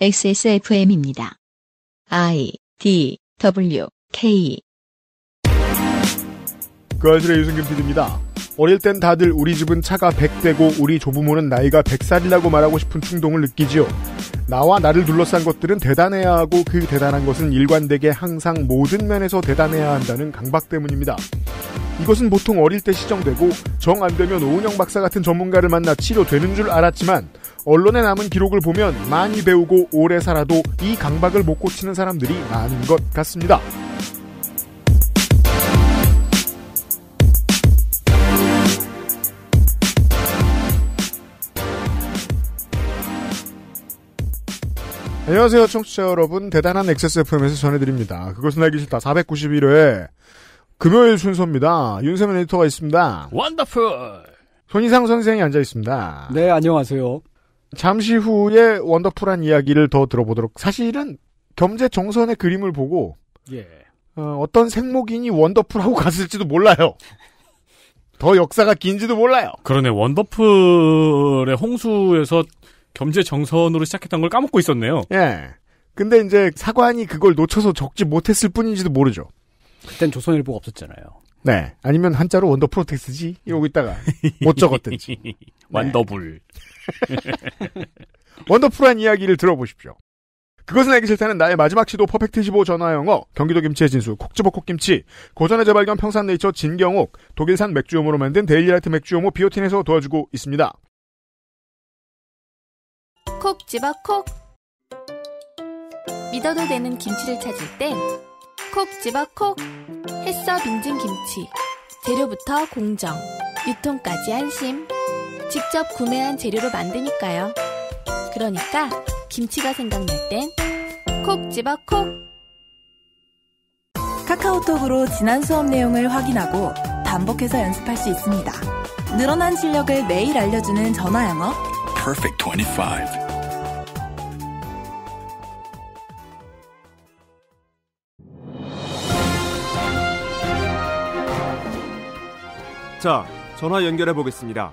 XSFM입니다. I D W K 그 아실의 유승균 PD입니다. 어릴 땐 다들 우리 집은 차가 100대고 우리 조부모는 나이가 100살이라고 말하고 싶은 충동을 느끼지요. 나와 나를 둘러싼 것들은 대단해야 하고 그 대단한 것은 일관되게 항상 모든 면에서 대단해야 한다는 강박 때문입니다. 이것은 보통 어릴 때 시정되고 정 안 되면 오은영 박사 같은 전문가를 만나 치료되는 줄 알았지만 언론에 남은 기록을 보면 많이 배우고 오래 살아도 이 강박을 못 고치는 사람들이 많은 것 같습니다. 안녕하세요, 청취자 여러분. 대단한 XSFM에서 전해드립니다. 그것은 알기 싫다. 491회 금요일 순서입니다. 윤세민 에디터가 있습니다. 원더풀! 손희상 선생이 앉아 있습니다. 네, 안녕하세요. 잠시 후에 원더풀한 이야기를 더 들어보도록. 사실은 겸재 정선의 그림을 보고 예. 어, 떤 생목인이 원더풀하고 갔을지도 몰라요. 더 역사가 긴지도 몰라요. 그러네 원더풀의 홍수에서 겸재 정선으로 시작했던 걸 까먹고 있었네요. 예. 근데 이제 사관이 그걸 놓쳐서 적지 못했을 뿐인지도 모르죠. 그땐 조선일보가 없었잖아요. 네. 아니면 한자로 원더 프로텍스지 이러고 있다가 못 적었든지. 원더불 네. 원더풀한 이야기를 들어보십시오. 그것은 알기 싫다는 나의 마지막 시도 퍼펙트 15 전화영어 경기도 김치의 진수 콕지버 콕김치 고전의 재발견 평산네이처 진경옥 독일산 맥주용으로 만든 데일리라이트 맥주용호 비오틴에서 도와주고 있습니다. 콕지버 콕 믿어도 되는 김치를 찾을 땐 콕지버 콕 햇서 빙진 김치 재료부터 공정 유통까지 안심 직접 구매한 재료로 만드니까요. 그러니까 김치가 생각날 땐 콕 집어 콕! 카카오톡으로 지난 수업 내용을 확인하고 반복해서 연습할 수 있습니다. 늘어난 실력을 매일 알려주는 전화 영어 Perfect 25 자, 전화 연결해 보겠습니다.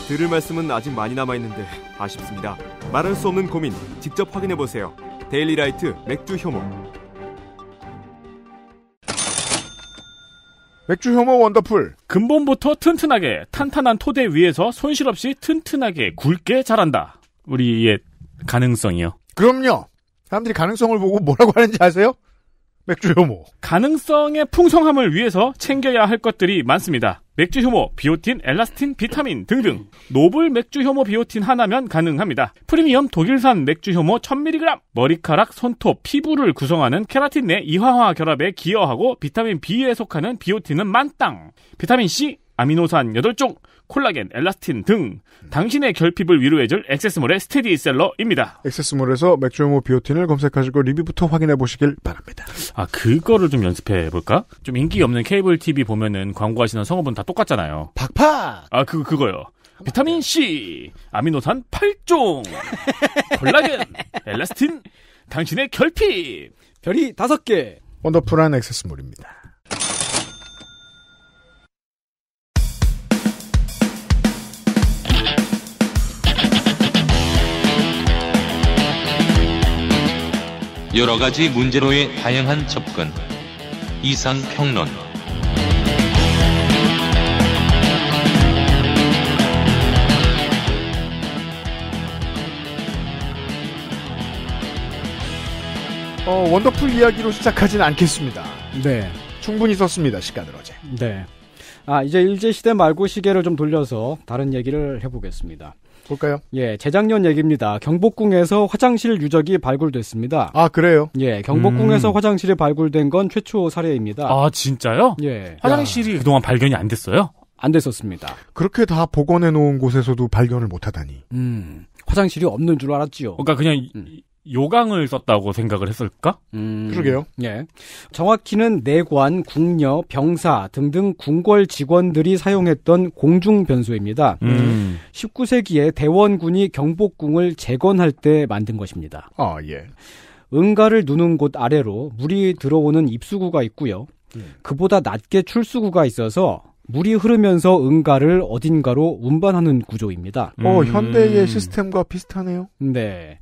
들을 말씀은 아직 많이 남아 있는데 아쉽습니다. 말할 수 없는 고민 직접 확인해 보세요. 데일리라이트 맥주 효모. 맥주 효모 원더풀. 근본부터 튼튼하게 탄탄한 토대 위에서 손실 없이 튼튼하게 굵게 자란다. 우리의 가능성이요. 그럼요. 사람들이 가능성을 보고 뭐라고 하는지 아세요? 맥주 효모. 가능성의 풍성함을 위해서 챙겨야 할 것들이 많습니다. 맥주 효모, 비오틴, 엘라스틴, 비타민 등등 노블 맥주 효모 비오틴 하나면 가능합니다. 프리미엄 독일산 맥주 효모 1000mg 머리카락, 손톱, 피부를 구성하는 케라틴 내 이화화 결합에 기여하고 비타민 B에 속하는 비오틴은 만땅 비타민 C, 아미노산 8종 콜라겐, 엘라스틴 등 당신의 결핍을 위로해줄 액세스몰의 스테디셀러입니다. 액세스몰에서 맥주모 용 비오틴을 검색하시고 리뷰부터 확인해 보시길 바랍니다. 아 그거를 좀 연습해 볼까? 좀 인기 없는 케이블 TV 보면은 광고하시는 성우분 다 똑같잖아요. 박팍아그 그거요. 비타민 C, 아미노산 8종, 콜라겐, 엘라스틴, 당신의 결핍. 별이 5개. 원더풀한 액세스몰입니다. 여러 가지 문제로의 다양한 접근. 이상 평론. 어, 원더풀 이야기로 시작하진 않겠습니다. 네. 충분히 썼습니다, 시간을 어제. 네. 아, 이제 일제시대 말고 시계를 좀 돌려서 다른 얘기를 해보겠습니다. 볼까요? 예, 재작년 얘기입니다. 경복궁에서 화장실 유적이 발굴됐습니다. 아, 그래요? 예, 경복궁에서 음. 화장실이 발굴된 건 최초 사례입니다. 아, 진짜요? 예. 화장실이 야. 그동안 발견이 안 됐어요? 안 됐었습니다. 그렇게 다 복원해 놓은 곳에서도 발견을 못 하다니. 음. 화장실이 없는 줄 알았지요. 그러니까 그냥 음. 요강을 썼다고 생각을 했을까? 음, 그러게요. 예. 정확히는 내관, 궁녀, 병사 등등 궁궐 직원들이 사용했던 공중 변소입니다. 음. 19세기에 대원군이 경복궁을 재건할 때 만든 것입니다. 아, 예. 응가를 누는 곳 아래로 물이 들어오는 입수구가 있고요. 음. 그보다 낮게 출수구가 있어서 물이 흐르면서 응가를 어딘가로 운반하는 구조입니다. 어, 음. 현대의 시스템과 비슷하네요. 네.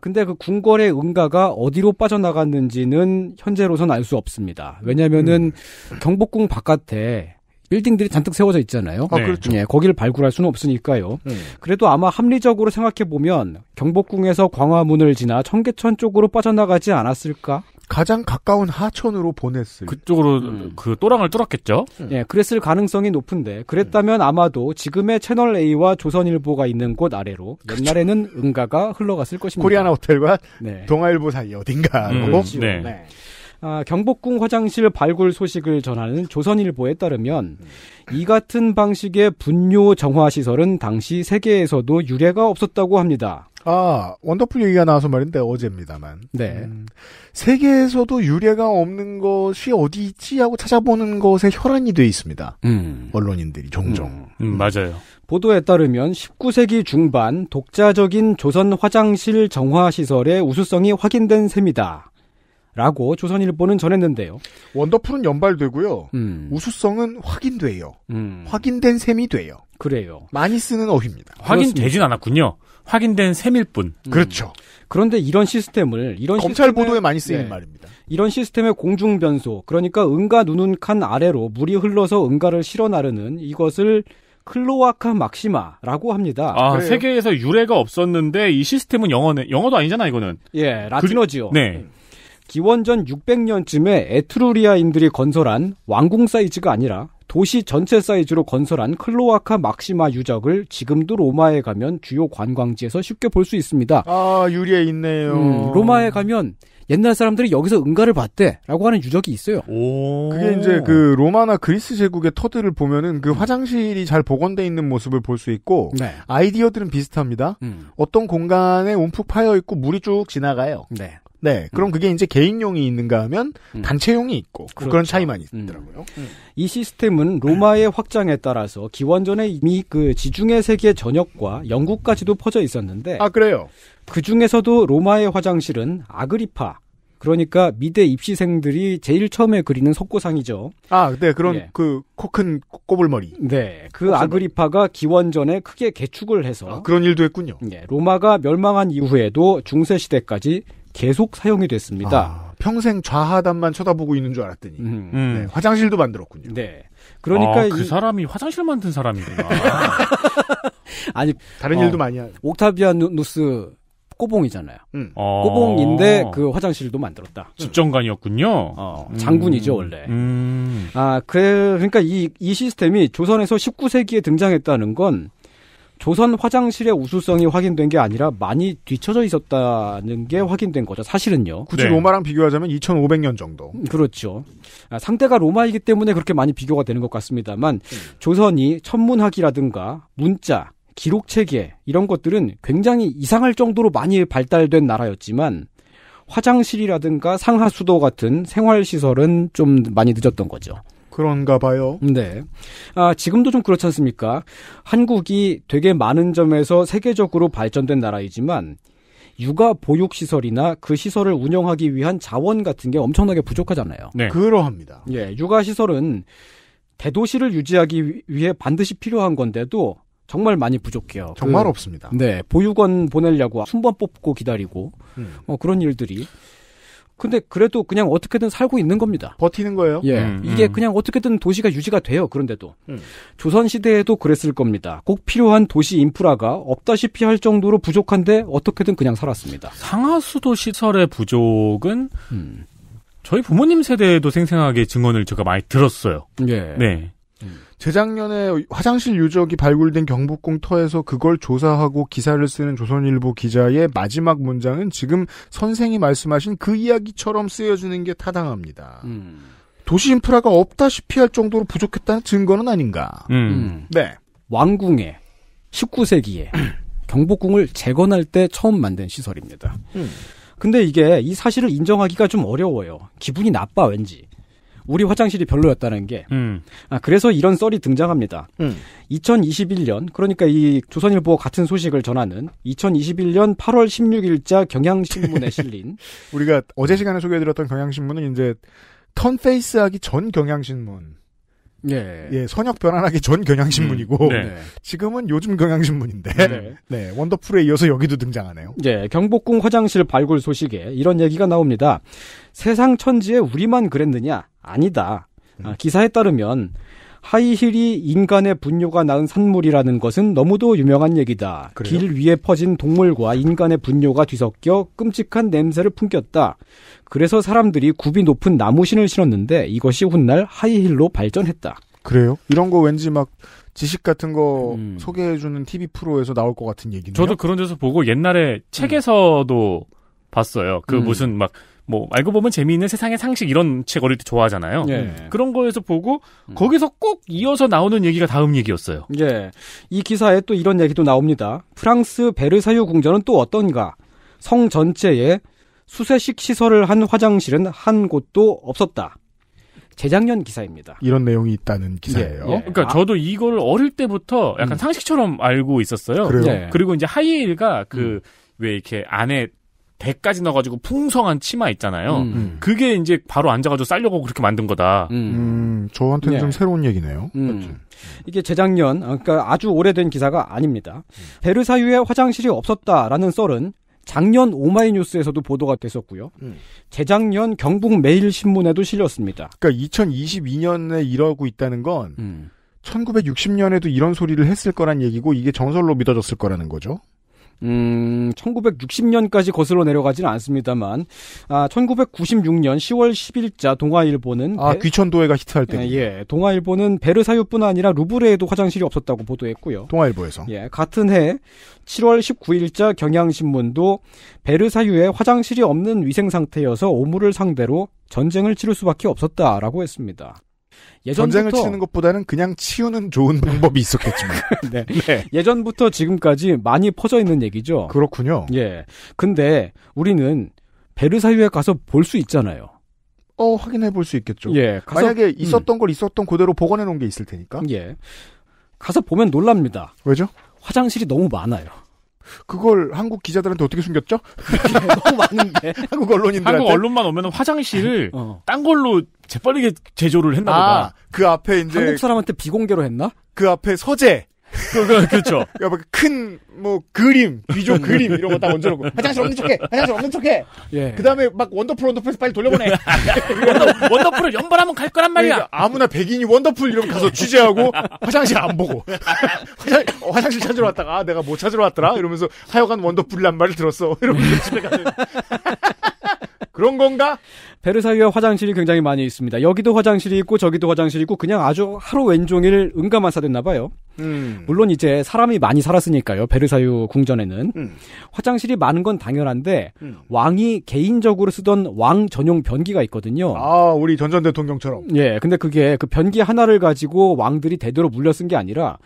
근데 그 궁궐의 은가가 어디로 빠져나갔는지는 현재로선 알 수 없습니다. 왜냐면은 음. 경복궁 바깥에 빌딩들이 잔뜩 세워져 있잖아요. 아, 그렇죠. 예, 거기를 발굴할 수는 없으니까요. 음. 그래도 아마 합리적으로 생각해 보면 경복궁에서 광화문을 지나 청계천 쪽으로 빠져나가지 않았을까? 가장 가까운 하천으로 보냈을 그쪽으로 음. 그 또랑을 뚫었겠죠. 음. 예, 그랬을 가능성이 높은데 그랬다면 음. 아마도 지금의 채널 A와 조선일보가 있는 곳 아래로 그쵸. 그렇죠. 옛날에는 응가가 흘러갔을 것입니다. 코리아나 호텔과 네. 동아일보 사이 어딘가로. 음, 그렇죠. 그렇죠. 네. 네. 아, 경복궁 화장실 발굴 소식을 전하는 조선일보에 따르면 음. 이 같은 방식의 분뇨 정화 시설은 당시 세계에서도 유례가 없었다고 합니다. 아, 원더풀 얘기가 나와서 말인데 어제입니다만. 네. 음, 세계에서도 유례가 없는 것이 어디 있지 하고 찾아보는 것에 혈안이 돼 있습니다. 음. 언론인들이 종종. 음, 음, 음. 맞아요. 보도에 따르면 19세기 중반 독자적인 조선 화장실 정화 시설의 우수성이 확인된 셈이다. 라고 조선일보는 전했는데요. 원더풀은 연발되고요. 음. 우수성은 확인돼요. 확인된 셈이 돼요. 그래요. 많이 쓰는 어휘입니다. 확인되진 않았군요. 확인된 셈일 뿐. 음. 그렇죠. 그런데 이런 시스템을 이런 검찰 시스템을, 보도에 많이 쓰이는 네. 말입니다. 이런 시스템의 공중 변소, 그러니까 은가 누눈 칸 아래로 물이 흘러서 은가를 실어 나르는 이것을 클로아카 막시마라고 합니다. 아, 그래요? 세계에서 유래가 없었는데 이 시스템은 영어네. 영어도 아니잖아, 이거는. 예, 라틴어지요. 그, 네. 기원전 600년쯤에 에트루리아인들이 건설한 왕궁 사이즈가 아니라 도시 전체 사이즈로 건설한 클로아카 막시마 유적을 지금도 로마에 가면 주요 관광지에서 쉽게 볼 수 있습니다. 아, 유리에 있네요. 음, 로마에 가면 옛날 사람들이 여기서 응가를 봤대라고 하는 유적이 있어요. 그게 이제 그 로마나 그리스 제국의 터들을 보면은 그 화장실이 잘 복원돼 있는 모습을 볼 수 있고 네. 아이디어들은 비슷합니다. 음. 어떤 공간에 움푹 파여 있고 물이 쭉 지나가요. 네. 네, 그럼 음. 그게 이제 개인용이 있는가 하면 음. 단체용이 있고 그렇죠. 그런 차이만 음. 있더라고요. 음. 이 시스템은 로마의 확장에 따라서 기원전에 이미 그 지중해 세계 전역과 영국까지도 퍼져 있었는데 아 그래요. 그 중에서도 로마의 화장실은 아그리파 그러니까 미대 입시생들이 제일 처음에 그리는 석고상이죠. 아, 네, 그런 예. 그코 큰 꼬불머리. 네, 그 아그리파가 기원전에 크게 개축을 해서 아, 그런 일도 했군요. 예, 로마가 멸망한 이후에도 중세 시대까지 계속 사용이 됐습니다. 아, 평생 좌하단만 쳐다보고 있는 줄 알았더니 음. 네, 음. 화장실도 만들었군요. 네. 그러니까 아, 그 이... 사람이 화장실 만든 사람이구나. 아니 다른 어, 일도 많이 하. 옥타비아누스 꼬봉이잖아요. 음. 어... 꼬봉인데 그 화장실도 만들었다. 집정관이었군요. 어, 장군이죠 음. 원래. 음. 아그 그러니까 이 이 시스템이 조선에서 19세기에 등장했다는 건 조선 화장실의 우수성이 확인된 게 아니라 많이 뒤쳐져 있었다는 게 확인된 거죠. 사실은요. 굳이 네. 로마랑 비교하자면 2500년 정도. 음, 그렇죠. 아, 상대가 로마이기 때문에 그렇게 많이 비교가 되는 것 같습니다만 음. 조선이 천문학이라든가 문자, 기록 체계 이런 것들은 굉장히 이상할 정도로 많이 발달된 나라였지만 화장실이라든가 상하수도 같은 생활시설은 좀 많이 늦었던 거죠. 그런가 봐요. 네. 아, 지금도 좀 그렇지 않습니까? 한국이 되게 많은 점에서 세계적으로 발전된 나라이지만 육아 보육 시설이나 그 시설을 운영하기 위한 자원 같은 게 엄청나게 부족하잖아요. 네. 그러합니다. 예, 육아 시설은 대도시를 유지하기 위해 반드시 필요한 건데도 정말 많이 부족해요. 정말 그, 없습니다. 네, 보육원 보내려고 순번 뽑고 기다리고 음. 어, 그런 일들이 근데 그래도 그냥 어떻게든 살고 있는 겁니다. 버티는 거예요? 예. 음, 음, 이게 그냥 어떻게든 도시가 유지가 돼요. 그런데도. 음. 조선시대에도 그랬을 겁니다. 꼭 필요한 도시 인프라가 없다시피 할 정도로 부족한데 어떻게든 그냥 살았습니다. 상하수도 시설의 부족은 음. 저희 부모님 세대에도 생생하게 증언을 제가 많이 들었어요. 예. 네. 재작년에 화장실 유적이 발굴된 경복궁터에서 그걸 조사하고 기사를 쓰는 조선일보 기자의 마지막 문장은 지금 선생이 말씀하신 그 이야기처럼 쓰여지는 게 타당합니다. 음. 도시 인프라가 없다시피 할 정도로 부족했다는 증거는 아닌가. 음. 음. 네. 왕궁에 19세기에 경복궁을 재건할 때 처음 만든 시설입니다. 음. 근데 이게 이 사실을 인정하기가 좀 어려워요. 기분이 나빠 왠지. 우리 화장실이 별로였다는 게. 음. 아, 그래서 이런 썰이 등장합니다. 음. 2021년, 그러니까 이조선일보 같은 소식을 전하는 2021년 8월 16일자 경향신문에 실린. 우리가 어제 시간에 소개해드렸던 경향신문은 이제 턴페이스 하기 전 경향신문. 예. 예, 선역 변환하기 전 경향신문이고 음, 네. 지금은 요즘 경향신문인데 네. 네, 원더풀에 이어서 여기도 등장하네요. 예, 경복궁 화장실 발굴 소식에 이런 얘기가 나옵니다. 세상 천지에 우리만 그랬느냐? 아니다. 아, 음. 기사에 따르면 하이힐이 인간의 분뇨가 낳은 산물이라는 것은 너무도 유명한 얘기다. 그래요? 길 위에 퍼진 동물과 인간의 분뇨가 뒤섞여 끔찍한 냄새를 풍겼다. 그래서 사람들이 굽이 높은 나무신을 신었는데 이것이 훗날 하이힐로 발전했다. 그래요? 이런 거 왠지 막 지식 같은 거 음. 소개해주는 TV 프로에서 나올 것 같은 얘기네요. 저도 그런 데서 보고 옛날에 책에서도 음. 봤어요. 그 음. 무슨 막뭐 알고 보면 재미있는 세상의 상식 이런 책 어릴 때 좋아하잖아요. 예. 그런 거에서 보고 음. 거기서 꼭 이어서 나오는 얘기가 다음 얘기였어요. 예. 이 기사에 또 이런 얘기도 나옵니다. 프랑스 베르사유 궁전은 또 어떤가? 성 전체에 수세식 시설을 한 화장실은 한 곳도 없었다. 재작년 기사입니다. 이런 내용이 있다는 기사예요. 예, 예. 그러니까 아. 저도 이걸 어릴 때부터 약간 음. 상식처럼 알고 있었어요. 그래요? 예. 그리고 이제 하이힐과 그왜 음. 이렇게 안에 대까지 넣어가지고 풍성한 치마 있잖아요. 음. 음. 그게 이제 바로 앉아가지고 쌀려고 그렇게 만든 거다. 음, 음. 음 저한테는 네. 좀 새로운 얘기네요. 음. 이게 재작년, 아, 그러니까 아주 오래된 기사가 아닙니다. 베르사유에 화장실이 없었다라는 썰은 작년 오마이뉴스에서도 보도가 됐었고요. 재작년 경북 매일신문에도 실렸습니다. 그러니까 2022년에 이러고 있다는 건 1960년에도 이런 소리를 했을 거란 얘기고 이게 정설로 믿어졌을 거라는 거죠. 음, 1960년까지 거슬러 내려가지는 않습니다만, 아, 1996년 10월 10일자 동아일보는. 아, 배... 귀천도회가 히트할 때. 예, 예, 동아일보는 베르사유뿐 아니라 루브르에도 화장실이 없었다고 보도했고요. 동아일보에서. 예, 같은 해 7월 19일자 경향신문도 베르사유에 화장실이 없는 위생 상태여서 오물을 상대로 전쟁을 치를 수밖에 없었다라고 했습니다. 예전부터 전쟁을 치는 것보다는 그냥 치우는 좋은 방법이 있었겠지만. 네. 네. 예전부터 지금까지 많이 퍼져 있는 얘기죠. 그렇군요. 예. 근데 우리는 베르사유에 가서 볼 수 있잖아요. 어, 확인해 볼 수 있겠죠. 예. 가서, 만약에 음. 있었던 음. 걸 있었던 그대로 복원해 놓은 게 있을 테니까. 예. 가서 보면 놀랍니다. 왜죠? 화장실이 너무 많아요. 그걸 한국 기자들한테 어떻게 숨겼죠? 예, 너무 많은데. 한국 언론인들한테. 한국 언론만 오면 화장실을 어. 딴 걸로 재빠르게 제조를 했나 보다. 아, 그 앞에 이제 한국 사람한테 비공개로 했나? 그 앞에 서재. 그, 그, 그렇죠. 뭐 큰, 뭐, 그림, 비조 음. 그림, 이런 거 딱 얹어놓고. 화장실 없는 척해! 화장실 없는 척해! 예. 그 다음에 막 원더풀 원더풀에서 빨리 돌려보내. 원더, 원더풀을 연발하면 갈 거란 말이야. 그러니까 아무나 백인이 원더풀 이런면 가서 취재하고 화장실 안 보고. 화장, 어, 화장실 찾으러 왔다가, 아, 내가 뭐 찾으러 왔더라? 이러면서 하여간 원더풀란 말을 들었어. 이러면서 집에 가는. 그런 건가? 베르사유에 화장실이 굉장히 많이 있습니다. 여기도 화장실이 있고 저기도 화장실이 있고 그냥 아주 하루 왼종일 응가만 사됐나 봐요. 음. 물론 이제 사람이 많이 살았으니까요. 베르사유 궁전에는 음. 화장실이 많은 건 당연한데 음. 왕이 개인적으로 쓰던 왕 전용 변기가 있거든요. 아, 우리 전전 대통령처럼. 예. 근데 그게 그 변기 하나를 가지고 왕들이 대대로 물려 쓴 게 아니라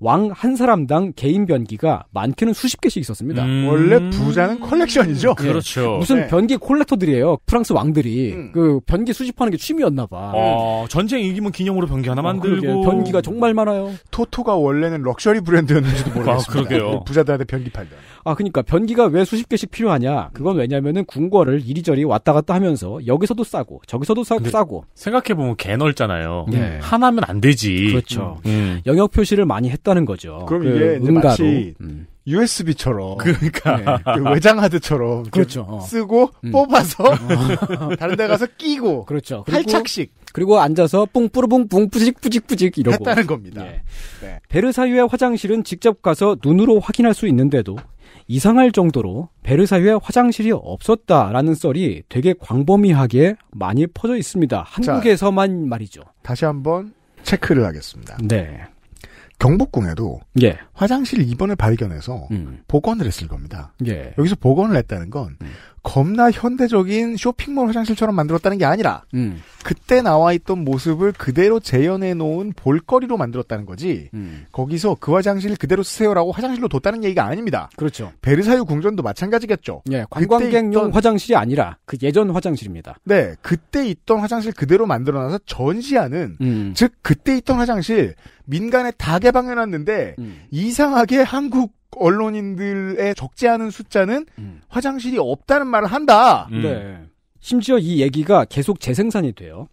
왕한 사람당 개인 변기가 많게는 수십 개씩 있었습니다. 음... 원래 부자는 컬렉션이죠. 네. 그렇죠. 예. 무슨 네. 변기 콜렉터들이에요. 프랑스 왕들이 음. 그 변기 수집하는 게 취미였나 봐. 어, 전쟁 이기면 기념으로 변기 하나 아, 만들고 어, 변기가 정말 많아요. 토토가 원래는 럭셔리 브랜드였는지도 아, 모르겠습니다. 아, 부자들한테 변기 팔던. 아, 그러니까 변기가 왜 수십 개씩 필요하냐? 그건 왜냐면은 궁궐을 이리저리 왔다 갔다 하면서 여기서도 싸고 저기서도 싸, 싸고 생각해 보면 개 넓잖아요. 네. 하나면 안 되지. 그렇죠. 음. 영역 표시를 많이 했 없다는 거죠. 그럼 그 이게 이제 응가로. 마치 음. USB처럼 그러니까 네, 그 외장하드처럼 그렇죠. 어. 쓰고 음. 뽑아서 어. 다른 데 가서 끼고 그렇죠. 탈착식 그리고 앉아서 뿡뿌르뿡뿡 뿌직뿌직뿌직 이러고 했다는 겁니다. 예. 네. 베르사유의 화장실은 직접 가서 눈으로 확인할 수 있는데도 이상할 정도로 베르사유에 화장실이 없었다라는 썰이 되게 광범위하게 많이 퍼져 있습니다. 한국에서만 자, 말이죠. 다시 한번 체크를 하겠습니다. 네. 경복궁에도 예. 화장실 입원을 발견해서 음. 복원을 했을 겁니다. 예. 여기서 복원을 했다는 건 음. 겁나 현대적인 쇼핑몰 화장실처럼 만들었다는 게 아니라 음. 그때 나와 있던 모습을 그대로 재현해 놓은 볼거리로 만들었다는 거지 음. 거기서 그 화장실 을 그대로 쓰세요라고 화장실로 뒀다는 얘기가 아닙니다. 그렇죠. 베르사유 궁전도 마찬가지겠죠. 예, 관광객용 있던... 화장실이 아니라 그 예전 화장실입니다. 네, 그때 있던 화장실 그대로 만들어놔서 전시하는 음. 즉 그때 있던 화장실 민간에 다 개방해놨는데 음. 이상하게 한국 언론인들의 적지 않은 숫자는 음. 화장실이 없다는 말을 한다. 음. 네. 심지어 이 얘기가 계속 재생산이 돼요.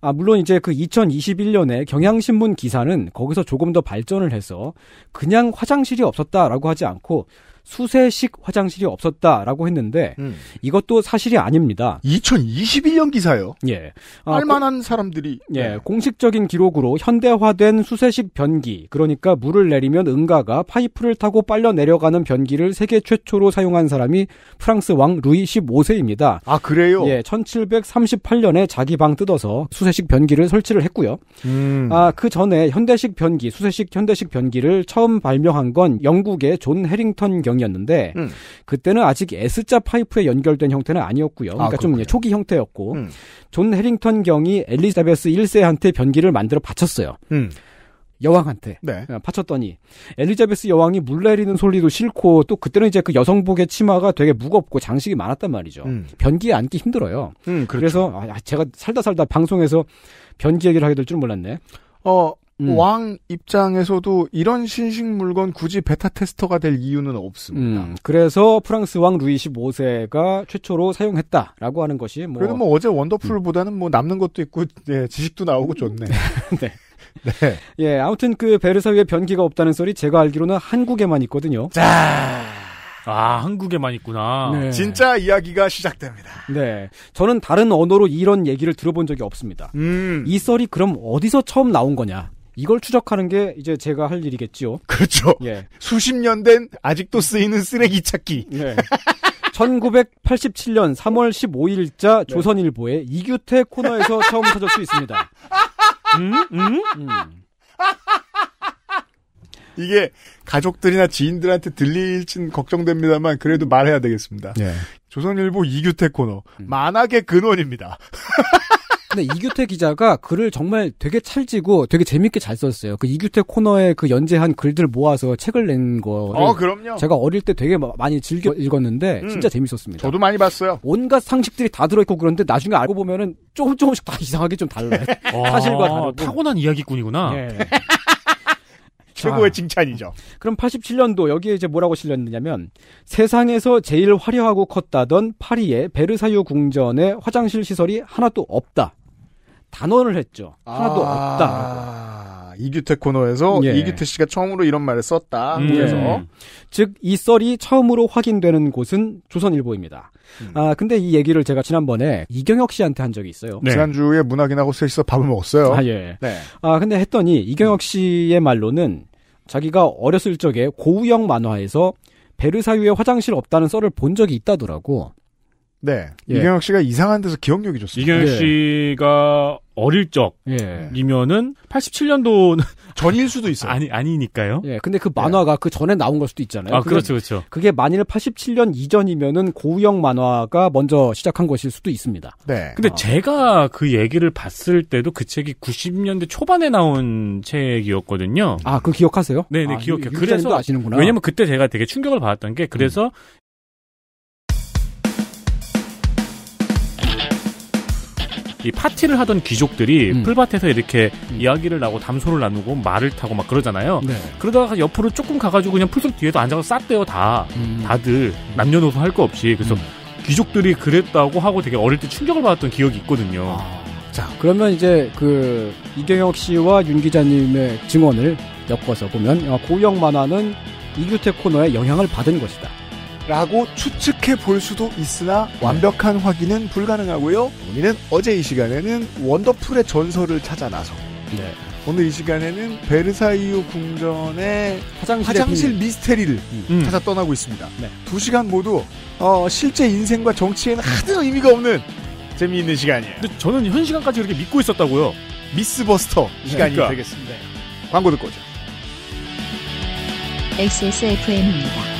아, 물론 이제 그 2021년에 경향신문 기사는 거기서 조금 더 발전을 해서 그냥 화장실이 없었다라고 하지 않고 수세식 화장실이 없었다라고 했는데 음. 이것도 사실이 아닙니다. 2021년 기사요. 예. 아, 만한 고, 사람들이 예, 네. 공식적인 기록으로 현대화된 수세식 변기 그러니까 물을 내리면 응가가 파이프를 타고 빨려 내려가는 변기를 세계 최초로 사용한 사람이 프랑스 왕 루이 15세입니다. 아 그래요? 예. 1738년에 자기 방 뜯어서 수세식 변기를 설치를 했고요. 음. 아그 전에 현대식 변기, 수세식 현대식 변기를 처음 발명한 건 영국의 존 해링턴 경이 기능이었는데 음. 그때는 아직 S자 파이프에 연결된 형태는 아니었고요. 그러니까 아, 좀 초기 형태였고 음. 존 해링턴 경이 엘리자베스 1세한테 변기를 만들어 바쳤어요. 음. 여왕한테 네. 파쳤더니 어, 엘리자베스 여왕이 물 내리는 소리도 싫고 또 그때는 이제 그 여성복의 치마가 되게 무겁고 장식이 많았단 말이죠. 음. 변기에 앉기 힘들어요. 음, 그렇죠. 그래서 아, 제가 살다 살다 방송에서 변기 얘기를 하게 될 줄 몰랐네. 어 음. 왕 입장에서도 이런 신식 물건 굳이 베타 테스터가 될 이유는 없습니다. 음. 그래서 프랑스 왕 루이 15세가 최초로 사용했다라고 하는 것이 뭐 그래도 뭐 어제 원더풀보다는 음. 뭐 남는 것도 있고 예, 지식도 나오고 좋네. 네. 네. 예, 아무튼 그 베르사유에 변기가 없다는 소리 제가 알기로는 한국에만 있거든요. 자. 아, 한국에만 있구나. 네. 진짜 이야기가 시작됩니다. 네. 저는 다른 언어로 이런 얘기를 들어본 적이 없습니다. 음. 이 썰이 그럼 어디서 처음 나온 거냐? 이걸 추적하는 게 이제 제가 할 일이겠지요. 그렇죠. 예. 수십 년 된 아직도 쓰이는 쓰레기 찾기. 예. 1987년 3월 15일자 네. 조선일보의 이규태 코너에서 처음 찾을 수 있습니다. 음? 음? 음. 이게 가족들이나 지인들한테 들릴진 걱정됩니다만 그래도 말해야 되겠습니다. 네. 조선일보 이규태 코너 음. 만악의 근원입니다. 근데 이규태 기자가 글을 정말 되게 찰지고 되게 재밌게 잘 썼어요. 그 이규태 코너에 그 연재한 글들 모아서 책을 낸 거. 어, 아, 그럼요. 제가 어릴 때 되게 많이 즐겨 읽었는데 음, 진짜 재밌었습니다. 저도 많이 봤어요. 온갖 상식들이 다 들어있고 그런데 나중에 알고 보면은 조금 조금씩 다 이상하게 좀 달라요. 아, 사실과 다르고. 타고난 이야기꾼이구나. 예. 최고의 칭찬이죠. 그럼 87년도 여기에 이제 뭐라고 실렸느냐면 세상에서 제일 화려하고 컸다던 파리의 베르사유 궁전의 화장실 시설이 하나도 없다. 단언을 했죠. 하나도 아~ 없다. 이규태 코너에서 예. 이규태 씨가 처음으로 이런 말을 썼다. 음. 그래서 예. 즉이 썰이 처음으로 확인되는 곳은 조선일보입니다. 음. 아 근데 이 얘기를 제가 지난번에 이경혁 씨한테 한 적이 있어요. 네. 지난주에 문학이나 호스에서 밥을 먹었어요. 아 예. 네. 아 근데 했더니 이경혁 씨의 말로는 자기가 어렸을 적에 고우영 만화에서 베르사유의 화장실 없다는 썰을 본 적이 있다더라고. 네. 예. 이경혁 씨가 이상한 데서 기억력이 좋습니다. 이경혁 예. 씨가 어릴 적이면은 87년도 예. 전일 수도 있어요. 아니 아니니까요. 예. 근데 그 만화가 예. 그 전에 나온 걸 수도 있잖아요. 아, 그렇죠. 그렇죠. 그게 만일 87년 이전이면은 고우영 만화가 먼저 시작한 것일 수도 있습니다. 네. 근데 어. 제가 그 얘기를 봤을 때도 그 책이 90년대 초반에 나온 책이었거든요. 아, 그 기억하세요? 네, 네, 아, 기억해요. 그래서 아시는구나. 왜냐면 그때 제가 되게 충격을 받았던 게 그래서 음. 이 파티를 하던 귀족들이 음. 풀밭에서 이렇게 음. 이야기를 나고 담소를 나누고 말을 타고 막 그러잖아요. 네. 그러다가 옆으로 조금 가가지고 그냥 풀숲 뒤에도 앉아서 쌌대요 다 음. 다들 남녀노소 할 거 없이 그래서 음. 귀족들이 그랬다고 하고 되게 어릴 때 충격을 받았던 기억이 있거든요. 아. 자 그러면 이제 그 이경혁 씨와 윤 기자님의 증언을 엮어서 보면 고영 만화는 이규태 코너에 영향을 받은 것이다. 라고 추측해 볼 수도 있으나 완벽한 확인은 불가능하고요. 우리는 어제 이 시간에는 원더풀의 전설을 찾아 나서 네. 오늘 이 시간에는 베르사이유 궁전의 화장실의 화장실, 비... 미스테리를 음. 찾아 떠나고 있습니다. 네. 두 시간 모두 어, 실제 인생과 정치에는 하도 의미가 없는 재미있는 시간이에요. 근데 저는 현 시간까지 그렇게 믿고 있었다고요. 미스버스터 네, 시간이 그러니까. 되겠습니다. 광고 듣고 오죠. XSFM입니다.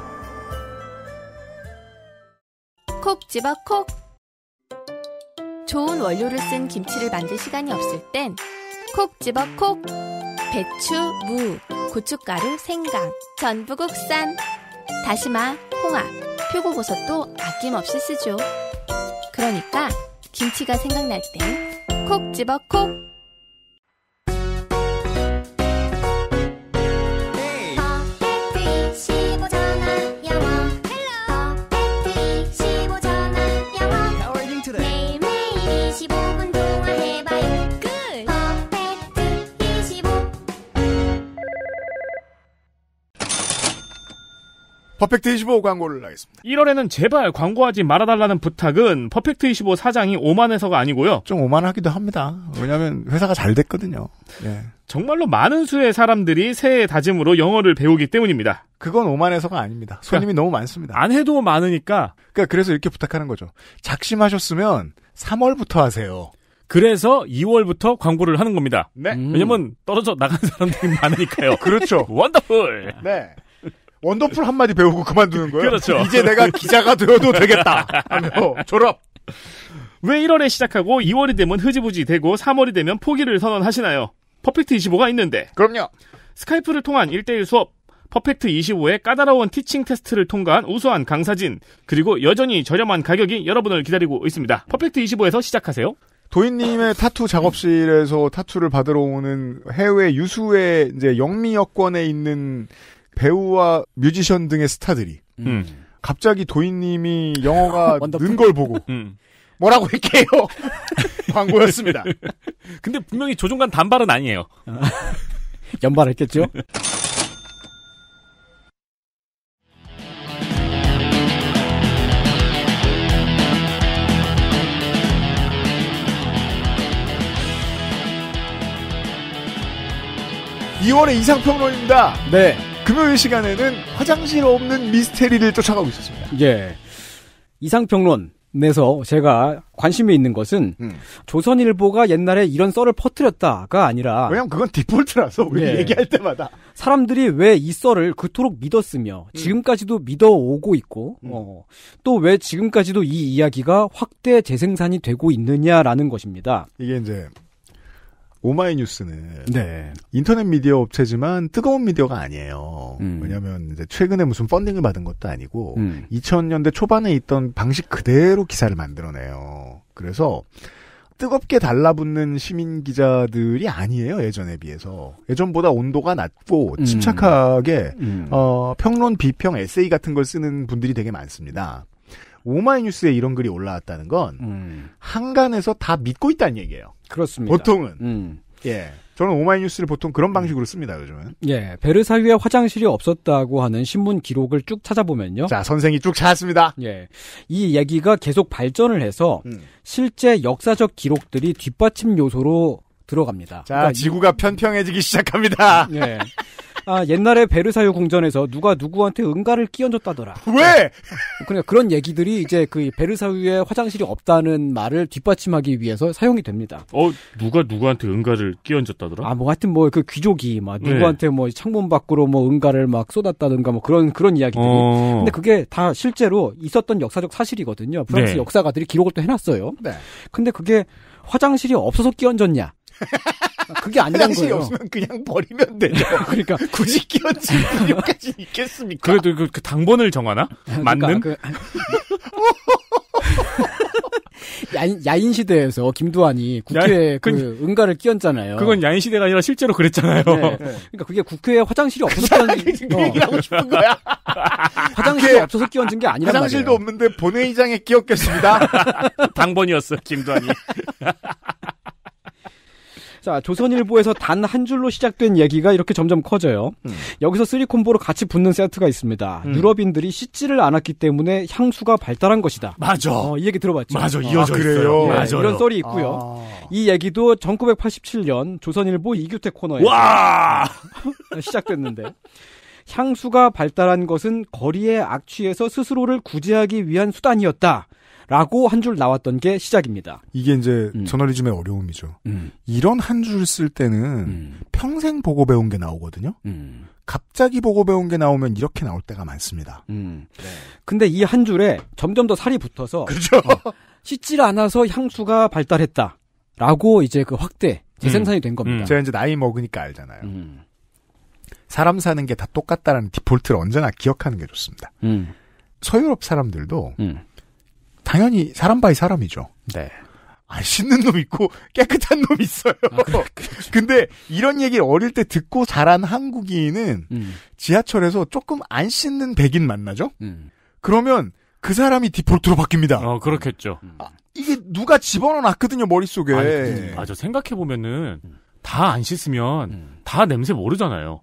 콕 집어 콕! 좋은 원료를 쓴 김치를 만들 시간이 없을 땐 콕 집어 콕! 배추, 무, 고춧가루, 생강, 전부 국산, 다시마, 홍합, 표고버섯도 아낌없이 쓰죠. 그러니까 김치가 생각날 땐 콕 집어 콕! 퍼펙트25 광고를 하겠습니다. 1월에는 제발 광고하지 말아달라는 부탁은 퍼펙트25 사장이 오만해서가 아니고요. 좀 오만하기도 합니다. 왜냐하면 회사가 잘 됐거든요. 예. 정말로 많은 수의 사람들이 새해 다짐으로 영어를 배우기 때문입니다. 그건 오만해서가 아닙니다. 손님이 그러니까 너무 많습니다. 안 해도 많으니까. 그러니까 그래서 이렇게 부탁하는 거죠. 작심하셨으면 3월부터 하세요. 그래서 2월부터 광고를 하는 겁니다. 네. 음. 왜냐면 떨어져 나간 사람들이 많으니까요. 그렇죠. 원더풀. 네. 원더풀 한마디 배우고 그만두는 거예요. 그렇죠. 이제 내가 기자가 되어도 되겠다. 하며 졸업. 왜 1월에 시작하고 2월이 되면 흐지부지 되고 3월이 되면 포기를 선언하시나요? 퍼펙트 25가 있는데. 그럼요. 스카이프를 통한 1대1 수업, 퍼펙트 25의 까다로운 티칭 테스트를 통과한 우수한 강사진, 그리고 여전히 저렴한 가격이 여러분을 기다리고 있습니다. 퍼펙트 25에서 시작하세요. 도인님의 타투 작업실에서 타투를 받으러 오는 해외 유수의 이제 영미 여권에 있는 배우와 뮤지션 등의 스타들이 음. 음. 갑자기 도인님이 영어가 는 걸 보고 음. 뭐라고 했게요 광고였습니다. 근데 분명히 조종관 단발은 아니에요. 연발했겠죠? 2월의 이상평론입니다. 네. 금요일 시간에는 화장실 없는 미스테리를 쫓아가고 있었습니다. 예. 이상평론. 내서 제가 관심이 있는 것은 음. 조선일보가 옛날에 이런 썰을 퍼뜨렸다가 아니라 왜냐면 그건 디폴트라서 우리 예. 얘기할 때마다 사람들이 왜 이 썰을 그토록 믿었으며 음. 지금까지도 믿어오고 있고 음. 어, 또왜 지금까지도 이 이야기가 확대 재생산이 되고 있느냐라는 것입니다. 이게 이제 오마이뉴스는 네. 인터넷 미디어 업체지만 뜨거운 미디어가 아니에요. 음. 왜냐하면 최근에 무슨 펀딩을 받은 것도 아니고 음. 2000년대 초반에 있던 방식 그대로 기사를 만들어내요. 그래서 뜨겁게 달라붙는 시민 기자들이 아니에요 예전에 비해서 예전보다 온도가 낮고 음. 침착하게 음. 어, 평론 비평 에세이 같은 걸 쓰는 분들이 되게 많습니다. 오마이뉴스에 이런 글이 올라왔다는 건 음. 한간에서 다 믿고 있다는 얘기예요. 그렇습니다. 보통은 음. 예. 저는 오마이뉴스를 보통 그런 방식으로 씁니다, 요즘은. 예. 베르사유에 화장실이 없었다고 하는 신문 기록을 쭉 찾아보면요. 자, 선생이 쭉 찾았습니다. 예. 이 얘기가 계속 발전을 해서 음. 실제 역사적 기록들이 뒷받침 요소로 들어갑니다. 자, 그러니까 지구가 편평해지기 시작합니다. 네. 아, 옛날에 베르사유 궁전에서 누가 누구한테 은가를 끼얹었다더라. 왜? 어, 그러니까 그런 얘기들이 이제 그 베르사유에 화장실이 없다는 말을 뒷받침하기 위해서 사용이 됩니다. 어, 누가 누구한테 은가를 끼얹었다더라? 아, 뭐 하여튼 뭐 그 귀족이 막 네. 누구한테 네. 뭐 창문 밖으로 뭐 은가를 막 쏟았다든가 뭐 그런 그런 이야기들이. 어... 근데 그게 다 실제로 있었던 역사적 사실이거든요. 프랑스 네. 역사가들이 기록을 또 해놨어요. 네. 근데 그게 화장실이 없어서 끼얹었냐? 아, 그게 아니란 그 거예요. 없으면 그냥 버리면 되죠. 그러니까 굳이 끼얹을 필요까지 있겠습니까? 그래도 그, 그 당번을 정하나? 그러니까 맞는? 그, 야인, 야인 시대에서 김두한이 국회에 야인, 그, 그, 응가를 끼얹잖아요. 그건 야인 시대가 아니라 실제로 그랬잖아요. 네, 네. 그러니까 그게 국회에 화장실이 그 없어서 끼얹은 그얘기 하고 싶은 거야. 어. 화장실이 없어서 끼얹은 게 아니라 화장실도 말이에요. 없는데 본회의장에 끼었겠습니다. 당번이었어 김두한이. 자, 조선일보에서 단 한 줄로 시작된 얘기가 이렇게 점점 커져요. 음. 여기서 쓰리 콤보로 같이 붙는 세트가 있습니다. 음. 유럽인들이 씻지를 않았기 때문에 향수가 발달한 것이다. 맞아. 어, 이 얘기 들어봤죠. 맞아. 아, 이어져 아, 있어요. 예, 맞아요. 이런 썰이 있고요. 아... 이 얘기도 1987년 조선일보 이규태 코너에 와! 시작됐는데 향수가 발달한 것은 거리의 악취에서 스스로를 구제하기 위한 수단이었다. 라고 한 줄 나왔던 게 시작입니다. 이게 이제 음. 저널리즘의 어려움이죠. 음. 이런 한 줄 쓸 때는 음. 평생 보고 배운 게 나오거든요. 음. 갑자기 보고 배운 게 나오면 이렇게 나올 때가 많습니다. 네. 근데 이 한 줄에 점점 더 살이 붙어서 그렇죠. 어, 씻질 않아서 향수가 발달했다. 라고 이제 그 확대 재생산이 음. 된 겁니다. 제가 이제 나이 먹으니까 알잖아요. 사람 사는 게 다 똑같다라는 디폴트를 언제나 기억하는 게 좋습니다. 서유럽 사람들도 음. 당연히 사람 바이 사람이죠. 네. 안 씻는 놈 있고 깨끗한 놈 있어요. 아, 근데 이런 얘기를 어릴 때 듣고 자란 한국인은 음. 지하철에서 조금 안 씻는 백인 만나죠? 음. 그러면 그 사람이 디폴트로 바뀝니다. 어, 그렇겠죠. 아, 이게 누가 집어넣어 놨거든요, 머릿속에. 아 저 생각해보면은 음. 다안 씻으면 음. 다 냄새 모르잖아요.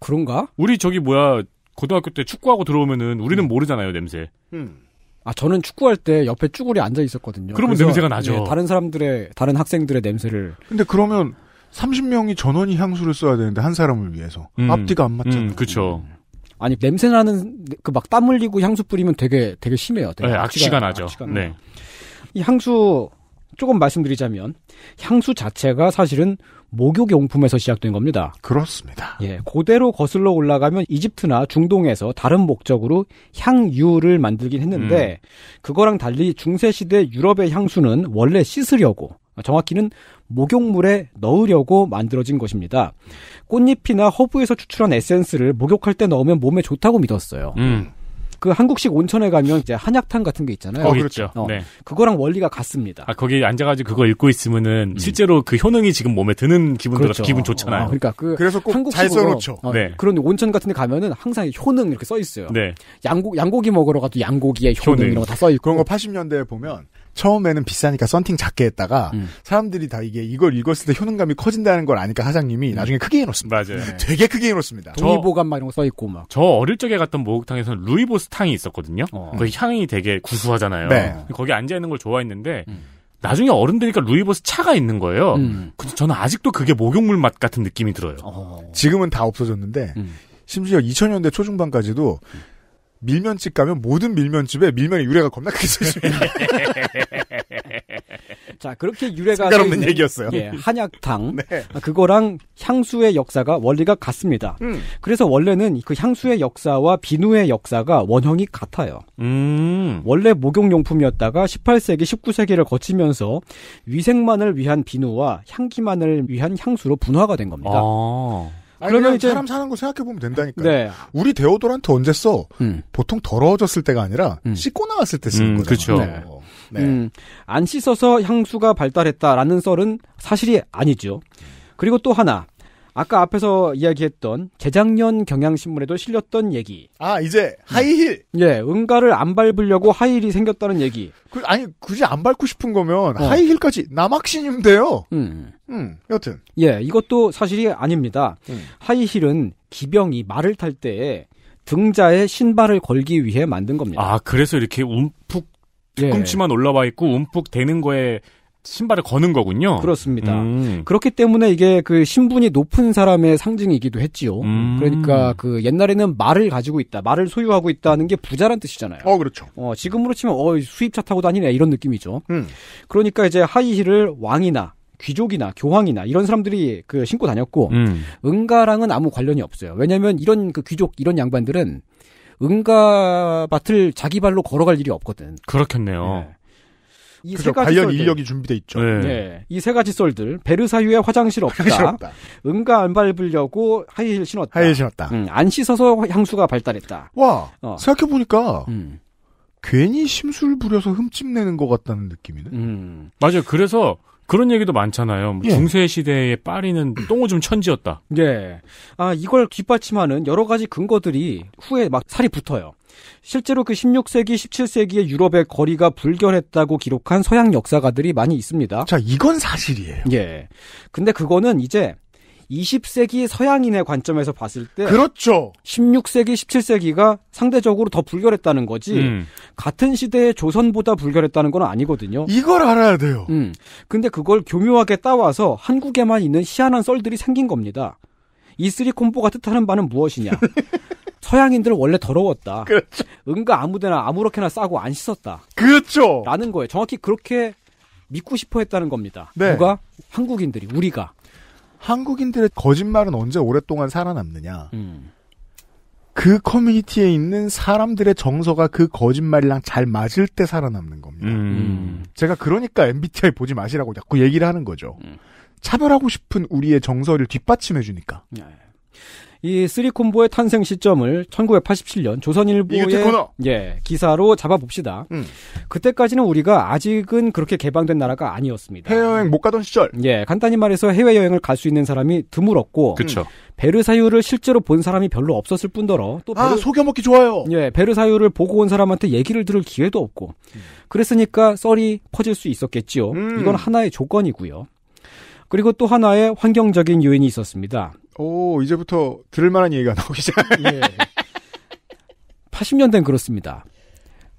그런가? 우리 저기 뭐야, 고등학교 때 축구하고 들어오면은 우리는 음. 모르잖아요, 냄새. 음. 아 저는 축구할 때 옆에 쭈구리 앉아 있었거든요. 그러면 냄새가 나죠. 예, 다른 사람들의 다른 학생들의 냄새를. 근데 그러면 30명이 전원이 향수를 써야 되는데 한 사람을 위해서 음, 앞뒤가 안 맞잖아요. 음, 그쵸 아니 냄새 나는 그 막 땀 흘리고 향수 뿌리면 되게 되게 심해요. 되게 네, 악취가, 악취가 나죠. 악취가 네. 이 향수 조금 말씀드리자면 향수 자체가 사실은 목욕용품에서 시작된 겁니다. 그렇습니다. 예, 고대로 거슬러 올라가면 이집트나 중동에서 다른 목적으로 향유를 만들긴 했는데 음. 그거랑 달리 중세 시대 유럽의 향수는 원래 씻으려고 정확히는 목욕물에 넣으려고 만들어진 것입니다. 꽃잎이나 허브에서 추출한 에센스를 목욕할 때 넣으면 몸에 좋다고 믿었어요. 음. 그 한국식 온천에 가면 이제 한약탕 같은 게 있잖아요. 어, 그렇죠. 어, 네. 그거랑 원리가 같습니다. 아, 거기 앉아가지고 그거 읽고 있으면은 음. 실제로 그 효능이 지금 몸에 드는 기분 그렇죠. 기분 좋잖아요. 어, 그러니까 그 그래서 꼭잘 써놓죠. 어, 네. 그런 온천 같은 데 가면은 항상 효능 이렇게 써 있어요. 네. 양고 양고기 먹으러 가도 양고기의 효능, 효능. 이런 거 다 써 있고 그런 거 80년대에 보면 처음에는 비싸니까 썬팅 작게 했다가 음. 사람들이 다 이게 이걸 읽었을 때 효능감이 커진다는 걸 아니까 사장님이 음. 나중에 크게 해놓습니다. 맞아요. 음. 네. 되게 크게 해놓습니다. 동의보감 막 이런 거 써있고 막. 저 어릴 적에 갔던 목욕탕에서는 루이보스탕이 있었거든요. 어. 그 향이 되게 구수하잖아요. 네. 거기 앉아있는 걸 좋아했는데 음. 나중에 어른 되니까 루이보스 차가 있는 거예요. 음. 근데 저는 아직도 그게 목욕물 맛 같은 느낌이 들어요. 어. 지금은 다 없어졌는데 음. 심지어 2000년대 초중반까지도 음. 밀면집 가면 모든 밀면집에 밀면의 유래가 겁나 크게 써있습니다. 자, 그렇게 유래가. 다는 얘기였어요. 예, 한약탕. 네. 아, 그거랑 향수의 역사가 원리가 같습니다. 음. 그래서 원래는 그 향수의 역사와 비누의 역사가 원형이 같아요. 음. 원래 목욕용품이었다가 18세기, 19세기를 거치면서 위생만을 위한 비누와 향기만을 위한 향수로 분화가 된 겁니다. 아. 그러면 이제 사람 사는 거 생각해 보면 된다니까. 네. 우리 데오도란트 언제 써? 음. 보통 더러워졌을 때가 아니라 음. 씻고 나왔을 때 음, 쓰는 음, 거죠. 그렇죠. 네. 네. 음, 안 씻어서 향수가 발달했다라는 썰은 사실이 아니죠. 그리고 또 하나 아까 앞에서 이야기했던 재작년 경향신문에도 실렸던 얘기. 아 이제 하이힐. 네. 예, 응가를 안 밟으려고 하이힐이 생겼다는 얘기. 그, 아니 굳이 안 밟고 싶은 거면 어. 하이힐까지 남학신이면 돼요. 음, 음, 여튼. 예, 이것도 사실이 아닙니다. 음. 하이힐은 기병이 말을 탈 때에 등자에 신발을 걸기 위해 만든 겁니다. 아 그래서 이렇게 움푹 예. 뒤꿈치만 예. 올라와 있고 움푹 대는 거에 신발을 거는 거군요. 그렇습니다. 음. 그렇기 때문에 이게 그 신분이 높은 사람의 상징이기도 했지요. 음. 그러니까 그 옛날에는 말을 가지고 있다, 말을 소유하고 있다는 게 부자란 뜻이잖아요. 어, 그렇죠. 어, 지금으로 치면 어, 수입차 타고 다니네 이런 느낌이죠. 음. 그러니까 이제 하이힐을 왕이나 귀족이나 교황이나 이런 사람들이 그 신고 다녔고 은가랑은 음. 아무 관련이 없어요. 왜냐면 하 이런 그 귀족 이런 양반들은 은가밭을 자기 발로 걸어갈 일이 없거든. 그렇겠네요. 네. 이세 가지 관련 썰들, 인력이 준비돼 있죠. 네. 네. 예. 이세 가지 썰들 베르사유에 화장실 없다. 화장실 없다. 응가 안 밟으려고 하이힐 신었다. 하이힐 신었다. 음, 안 씻어서 향수가 발달했다. 와 어. 생각해 보니까 음. 괜히 심술 부려서 흠집내는 것 같다는 느낌이네. 음. 맞아요. 그래서 그런 얘기도 많잖아요. 뭐 예. 중세 시대에 파리는 똥오줌 천지였다. 예. 아 이걸 뒷받침하는 여러 가지 근거들이 후에 막 살이 붙어요. 실제로 그 16세기, 17세기의 유럽의 거리가 불결했다고 기록한 서양 역사가들이 많이 있습니다. 자, 이건 사실이에요. 예. 근데 그거는 이제 20세기 서양인의 관점에서 봤을 때 그렇죠. 16세기, 17세기가 상대적으로 더 불결했다는 거지 음. 같은 시대의 조선보다 불결했다는 건 아니거든요. 이걸 알아야 돼요. 음. 근데 그걸 교묘하게 따와서 한국에만 있는 희한한 썰들이 생긴 겁니다. 이쓰리 콤보가 뜻하는 바는 무엇이냐? 서양인들은 원래 더러웠다. 그렇죠. 응가 아무데나 아무렇게나 싸고 안 씻었다. 그렇죠. 라는 거예요. 정확히 그렇게 믿고 싶어 했다는 겁니다. 네. 누가? 한국인들이, 우리가. 한국인들의 거짓말은 언제 오랫동안 살아남느냐. 음. 그 커뮤니티에 있는 사람들의 정서가 그 거짓말이랑 잘 맞을 때 살아남는 겁니다. 음. 음. 제가 그러니까 MBTI 보지 마시라고 자꾸 얘기를 하는 거죠. 음. 차별하고 싶은 우리의 정서를 뒷받침해주니까. 네. 이 쓰리콤보의 탄생 시점을 1987년 조선일보의 예, 기사로 잡아봅시다. 음. 그때까지는 우리가 아직은 그렇게 개방된 나라가 아니었습니다. 해외여행 못 가던 시절. 예, 간단히 말해서 해외여행을 갈 수 있는 사람이 드물었고 음. 그쵸. 베르사유를 실제로 본 사람이 별로 없었을 뿐더러 또 아, 베르... 아, 속여먹기 좋아요. 예, 베르사유를 보고 온 사람한테 얘기를 들을 기회도 없고 음. 그랬으니까 썰이 퍼질 수 있었겠지요. 음. 이건 하나의 조건이고요. 그리고 또 하나의 환경적인 요인이 있었습니다. 오, 이제부터 들을 만한 얘기가 나오기 시작. 예. 80년대는 그렇습니다.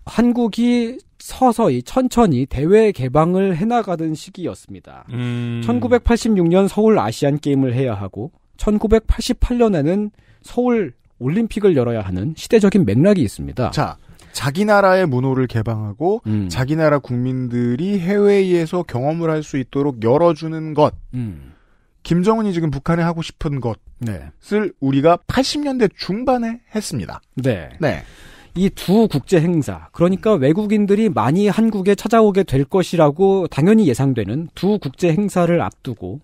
한국이 서서히 천천히 대외 개방을 해나가던 시기였습니다. 음... 1986년 서울 아시안 게임을 해야 하고 1988년에는 서울 올림픽을 열어야 하는 시대적인 맥락이 있습니다. 자, 자기 나라의 문호를 개방하고 음. 자기 나라 국민들이 해외에서 경험을 할 수 있도록 열어주는 것. 음. 김정은이 지금 북한에 하고 싶은 것을 네. 우리가 80년대 중반에 했습니다. 네. 네. 이 두 국제 행사, 그러니까 외국인들이 많이 한국에 찾아오게 될 것이라고 당연히 예상되는 두 국제 행사를 앞두고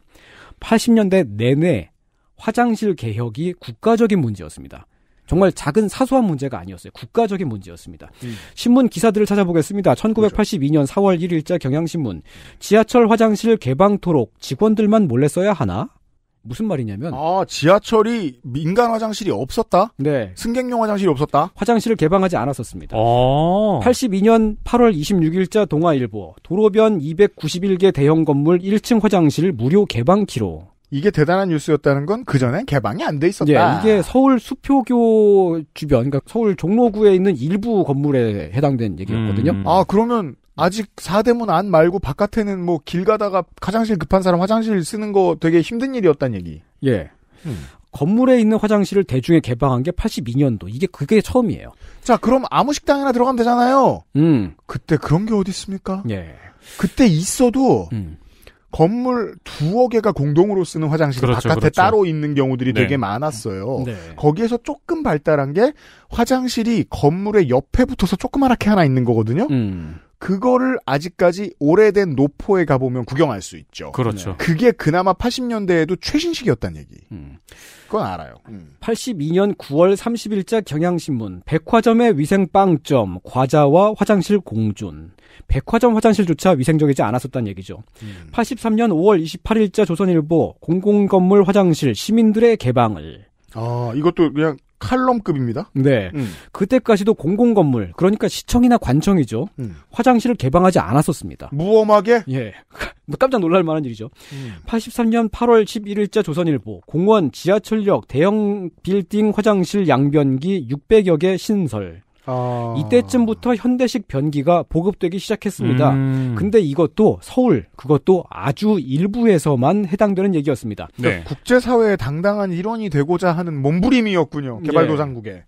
80년대 내내 화장실 개혁이 국가적인 문제였습니다. 정말 작은 사소한 문제가 아니었어요. 국가적인 문제였습니다. 음. 신문 기사들을 찾아보겠습니다. 1982년 4월 1일자 경향신문. 지하철 화장실 개방토록 직원들만 몰래 써야 하나? 무슨 말이냐면 아 지하철이 민간 화장실이 없었다. 네. 승객용 화장실이 없었다. 화장실을 개방하지 않았었습니다. 아~ 82년 8월 26일자 동아일보 도로변 291개 대형 건물 1층 화장실 무료 개방 키로. 이게 대단한 뉴스였다는 건 그전엔 개방이 안 돼 있었다. 예, 이게 서울 수표교 주변, 그러니까 서울 종로구에 있는 일부 건물에 해당된 얘기였거든요. 음. 아, 그러면 아직 사대문 안 말고 바깥에는 뭐 길 가다가 화장실 급한 사람 화장실 쓰는 거 되게 힘든 일이었단 얘기. 예. 음. 건물에 있는 화장실을 대중에 개방한 게 82년도. 이게 그게 처음이에요. 자, 그럼 아무 식당이나 들어가면 되잖아요. 음. 그때 그런 게 어디 있습니까? 예. 그때 있어도 음. 건물 두어 개가 공동으로 쓰는 화장실이 그렇죠, 바깥에 그렇죠. 따로 있는 경우들이 네. 되게 많았어요. 음, 네. 거기에서 조금 발달한 게 화장실이 건물의 옆에 붙어서 조그맣게 하나 있는 거거든요. 음. 그거를 아직까지 오래된 노포에 가보면 구경할 수 있죠. 그렇죠. 네. 그게 그나마 80년대에도 최신식이었다는 얘기. 음. 그건 알아요. 음. 82년 9월 30일자 경향신문. 백화점의 위생빵점, 과자와 화장실 공존. 백화점 화장실조차 위생적이지 않았었다는 얘기죠. 음. 83년 5월 28일자 조선일보. 공공건물 화장실, 시민들의 개방을. 아, 이것도 그냥 칼럼급입니다. 네. 음. 그때까지도 공공 건물, 그러니까 시청이나 관청이죠. 음. 화장실을 개방하지 않았었습니다. 무엄하게? 예. 뭐 깜짝 놀랄 만한 일이죠. 음. 83년 8월 11일자 조선일보 공원 지하철역 대형 빌딩 화장실 양변기 600여 개 신설. 어... 이때쯤부터 현대식 변기가 보급되기 시작했습니다. 음... 근데 이것도 서울, 그것도 아주 일부에서만 해당되는 얘기였습니다. 네. 그러니까 국제사회의 당당한 일원이 되고자 하는 몸부림이었군요. 네. 개발도상국에. 예.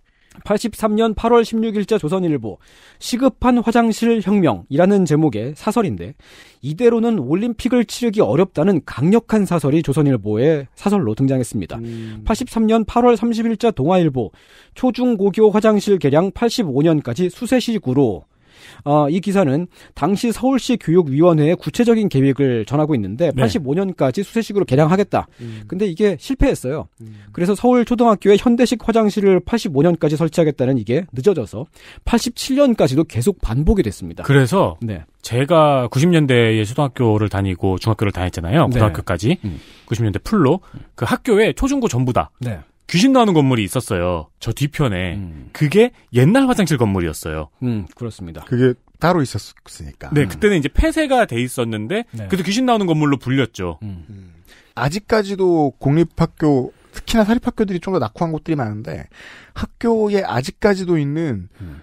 83년 8월 16일자 조선일보 시급한 화장실 혁명이라는 제목의 사설인데 이대로는 올림픽을 치르기 어렵다는 강력한 사설이 조선일보의 사설로 등장했습니다. 음. 83년 8월 30일자 동아일보 초중고교 화장실 개량 85년까지 수세시구로 어, 이 기사는 당시 서울시 교육위원회의 구체적인 계획을 전하고 있는데 네. 85년까지 수세식으로 개량하겠다. 음. 근데 이게 실패했어요. 음. 그래서 서울 초등학교에 현대식 화장실을 85년까지 설치하겠다는 이게 늦어져서 87년까지도 계속 반복이 됐습니다. 그래서 네. 제가 90년대에 초등학교를 다니고 중학교를 다녔잖아요. 네. 고등학교까지. 네. 음. 90년대 풀로 그 학교에 초중고 전부 다 네. 귀신 나오는 건물이 있었어요. 저 뒤편에. 음. 그게 옛날 화장실 건물이었어요. 음, 그렇습니다. 그게 따로 있었으니까. 네, 음. 그때는 이제 폐쇄가 돼 있었는데 네. 그래도 귀신 나오는 건물로 불렸죠. 음. 음. 아직까지도 공립학교 특히나 사립학교들이 좀 더 낙후한 곳들이 많은데 학교에 아직까지도 있는 음.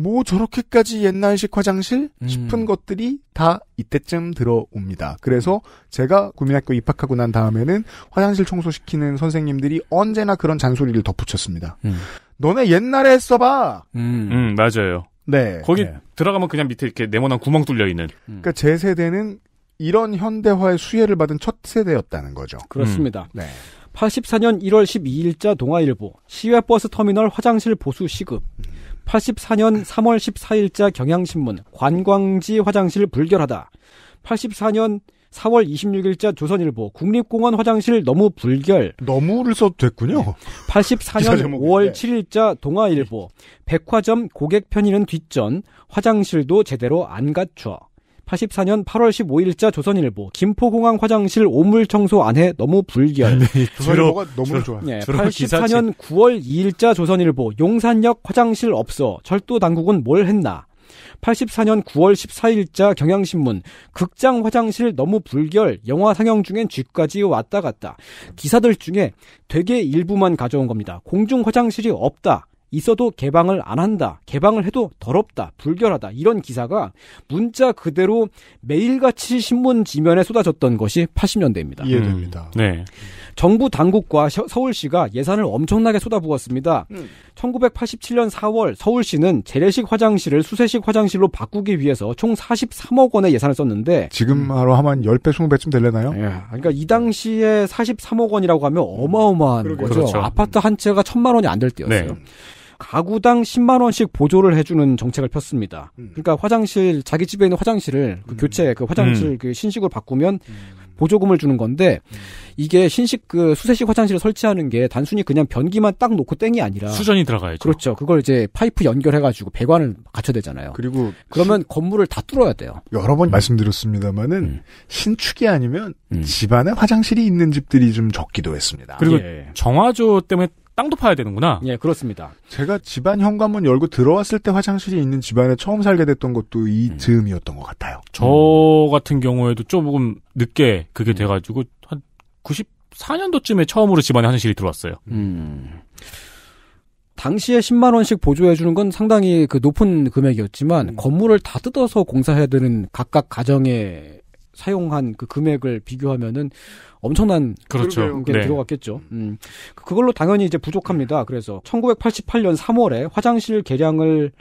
뭐 저렇게까지 옛날식 화장실 음. 싶은 것들이 다 이때쯤 들어옵니다. 그래서 제가 국민학교 입학하고 난 다음에는 화장실 청소시키는 선생님들이 언제나 그런 잔소리를 덧붙였습니다. 음. 너네 옛날에 했어봐. 음, 음 맞아요. 네. 거기 네. 들어가면 그냥 밑에 이렇게 네모난 구멍 뚫려 있는. 음. 그러니까 제 세대는 이런 현대화의 수혜를 받은 첫 세대였다는 거죠. 그렇습니다. 음. 네. 84년 1월 12일자 동아일보 시외버스 터미널 화장실 보수 시급. 84년 3월 14일자 경향신문 관광지 화장실 불결하다. 84년 4월 26일자 조선일보 국립공원 화장실 너무 불결. 너무를 써도 됐군요. 84년 5월 7일자 동아일보 백화점 고객 편의는 뒷전 화장실도 제대로 안 갖춰. 84년 8월 15일자 조선일보 김포공항 화장실 오물 청소 안해 너무 불결. 네, 조선일보가 너무 좋아. 네, 84년 9월 2일자 조선일보 용산역 화장실 없어 절도 당국은 뭘 했나. 84년 9월 14일자 경향신문 극장 화장실 너무 불결 영화 상영 중엔 쥐까지 왔다 갔다 기사들 중에 되게 일부만 가져온 겁니다. 공중 화장실이 없다. 있어도 개방을 안 한다. 개방을 해도 더럽다. 불결하다. 이런 기사가 문자 그대로 매일같이 신문 지면에 쏟아졌던 것이 80년대입니다. 이해됩니다. 음, 네. 정부 당국과 서울시가 예산을 엄청나게 쏟아부었습니다. 음. 1987년 4월 서울시는 재래식 화장실을 수세식 화장실로 바꾸기 위해서 총 43억 원의 예산을 썼는데 지금 음. 하루 하면 10배, 20배쯤 되려나요? 예. 그러니까 이 당시에 43억 원이라고 하면 어마어마한 그러게요. 거죠. 그렇죠. 아파트 한 채가 천만 원이 안 될 때였어요. 네. 가구당 10만 원씩 보조를 해주는 정책을 폈습니다. 음. 그러니까 화장실 자기 집에 있는 화장실을 그 음. 교체 그 화장실 음. 그 신식으로 바꾸면 음. 보조금을 주는 건데 이게 신식 그 수세식 화장실을 설치하는 게 단순히 그냥 변기만 딱 놓고 땡이 아니라 수전이 들어가야죠. 그렇죠. 그걸 이제 파이프 연결해가지고 배관을 갖춰야 되잖아요. 그리고 그러면 시... 건물을 다 뚫어야 돼요. 여러 번 음. 말씀드렸습니다만은 음. 신축이 아니면 음. 집안에 화장실이 있는 집들이 좀 적기도 했습니다. 그리고 예. 정화조 때문에 땅도 파야 되는구나. 예, 그렇습니다. 제가 집안 현관문 열고 들어왔을 때 화장실이 있는 집안에 처음 살게 됐던 것도 이 음. 즈음이었던 것 같아요. 저 음. 같은 경우에도 조금 늦게 그게 음. 돼가지고 한 94년도쯤에 처음으로 집안에 화장실이 들어왔어요. 음. 당시에 10만 원씩 보조해 주는 건 상당히 그 높은 금액이었지만 음. 건물을 다 뜯어서 공사해야 되는 각각 가정의 사용한 그 금액을 비교하면은 엄청난 그렇죠. 게 네. 들어갔겠죠. 음. 그 그걸로 당연히 이제 부족합니다. 그래서 1988년 3월에 화장실 개량을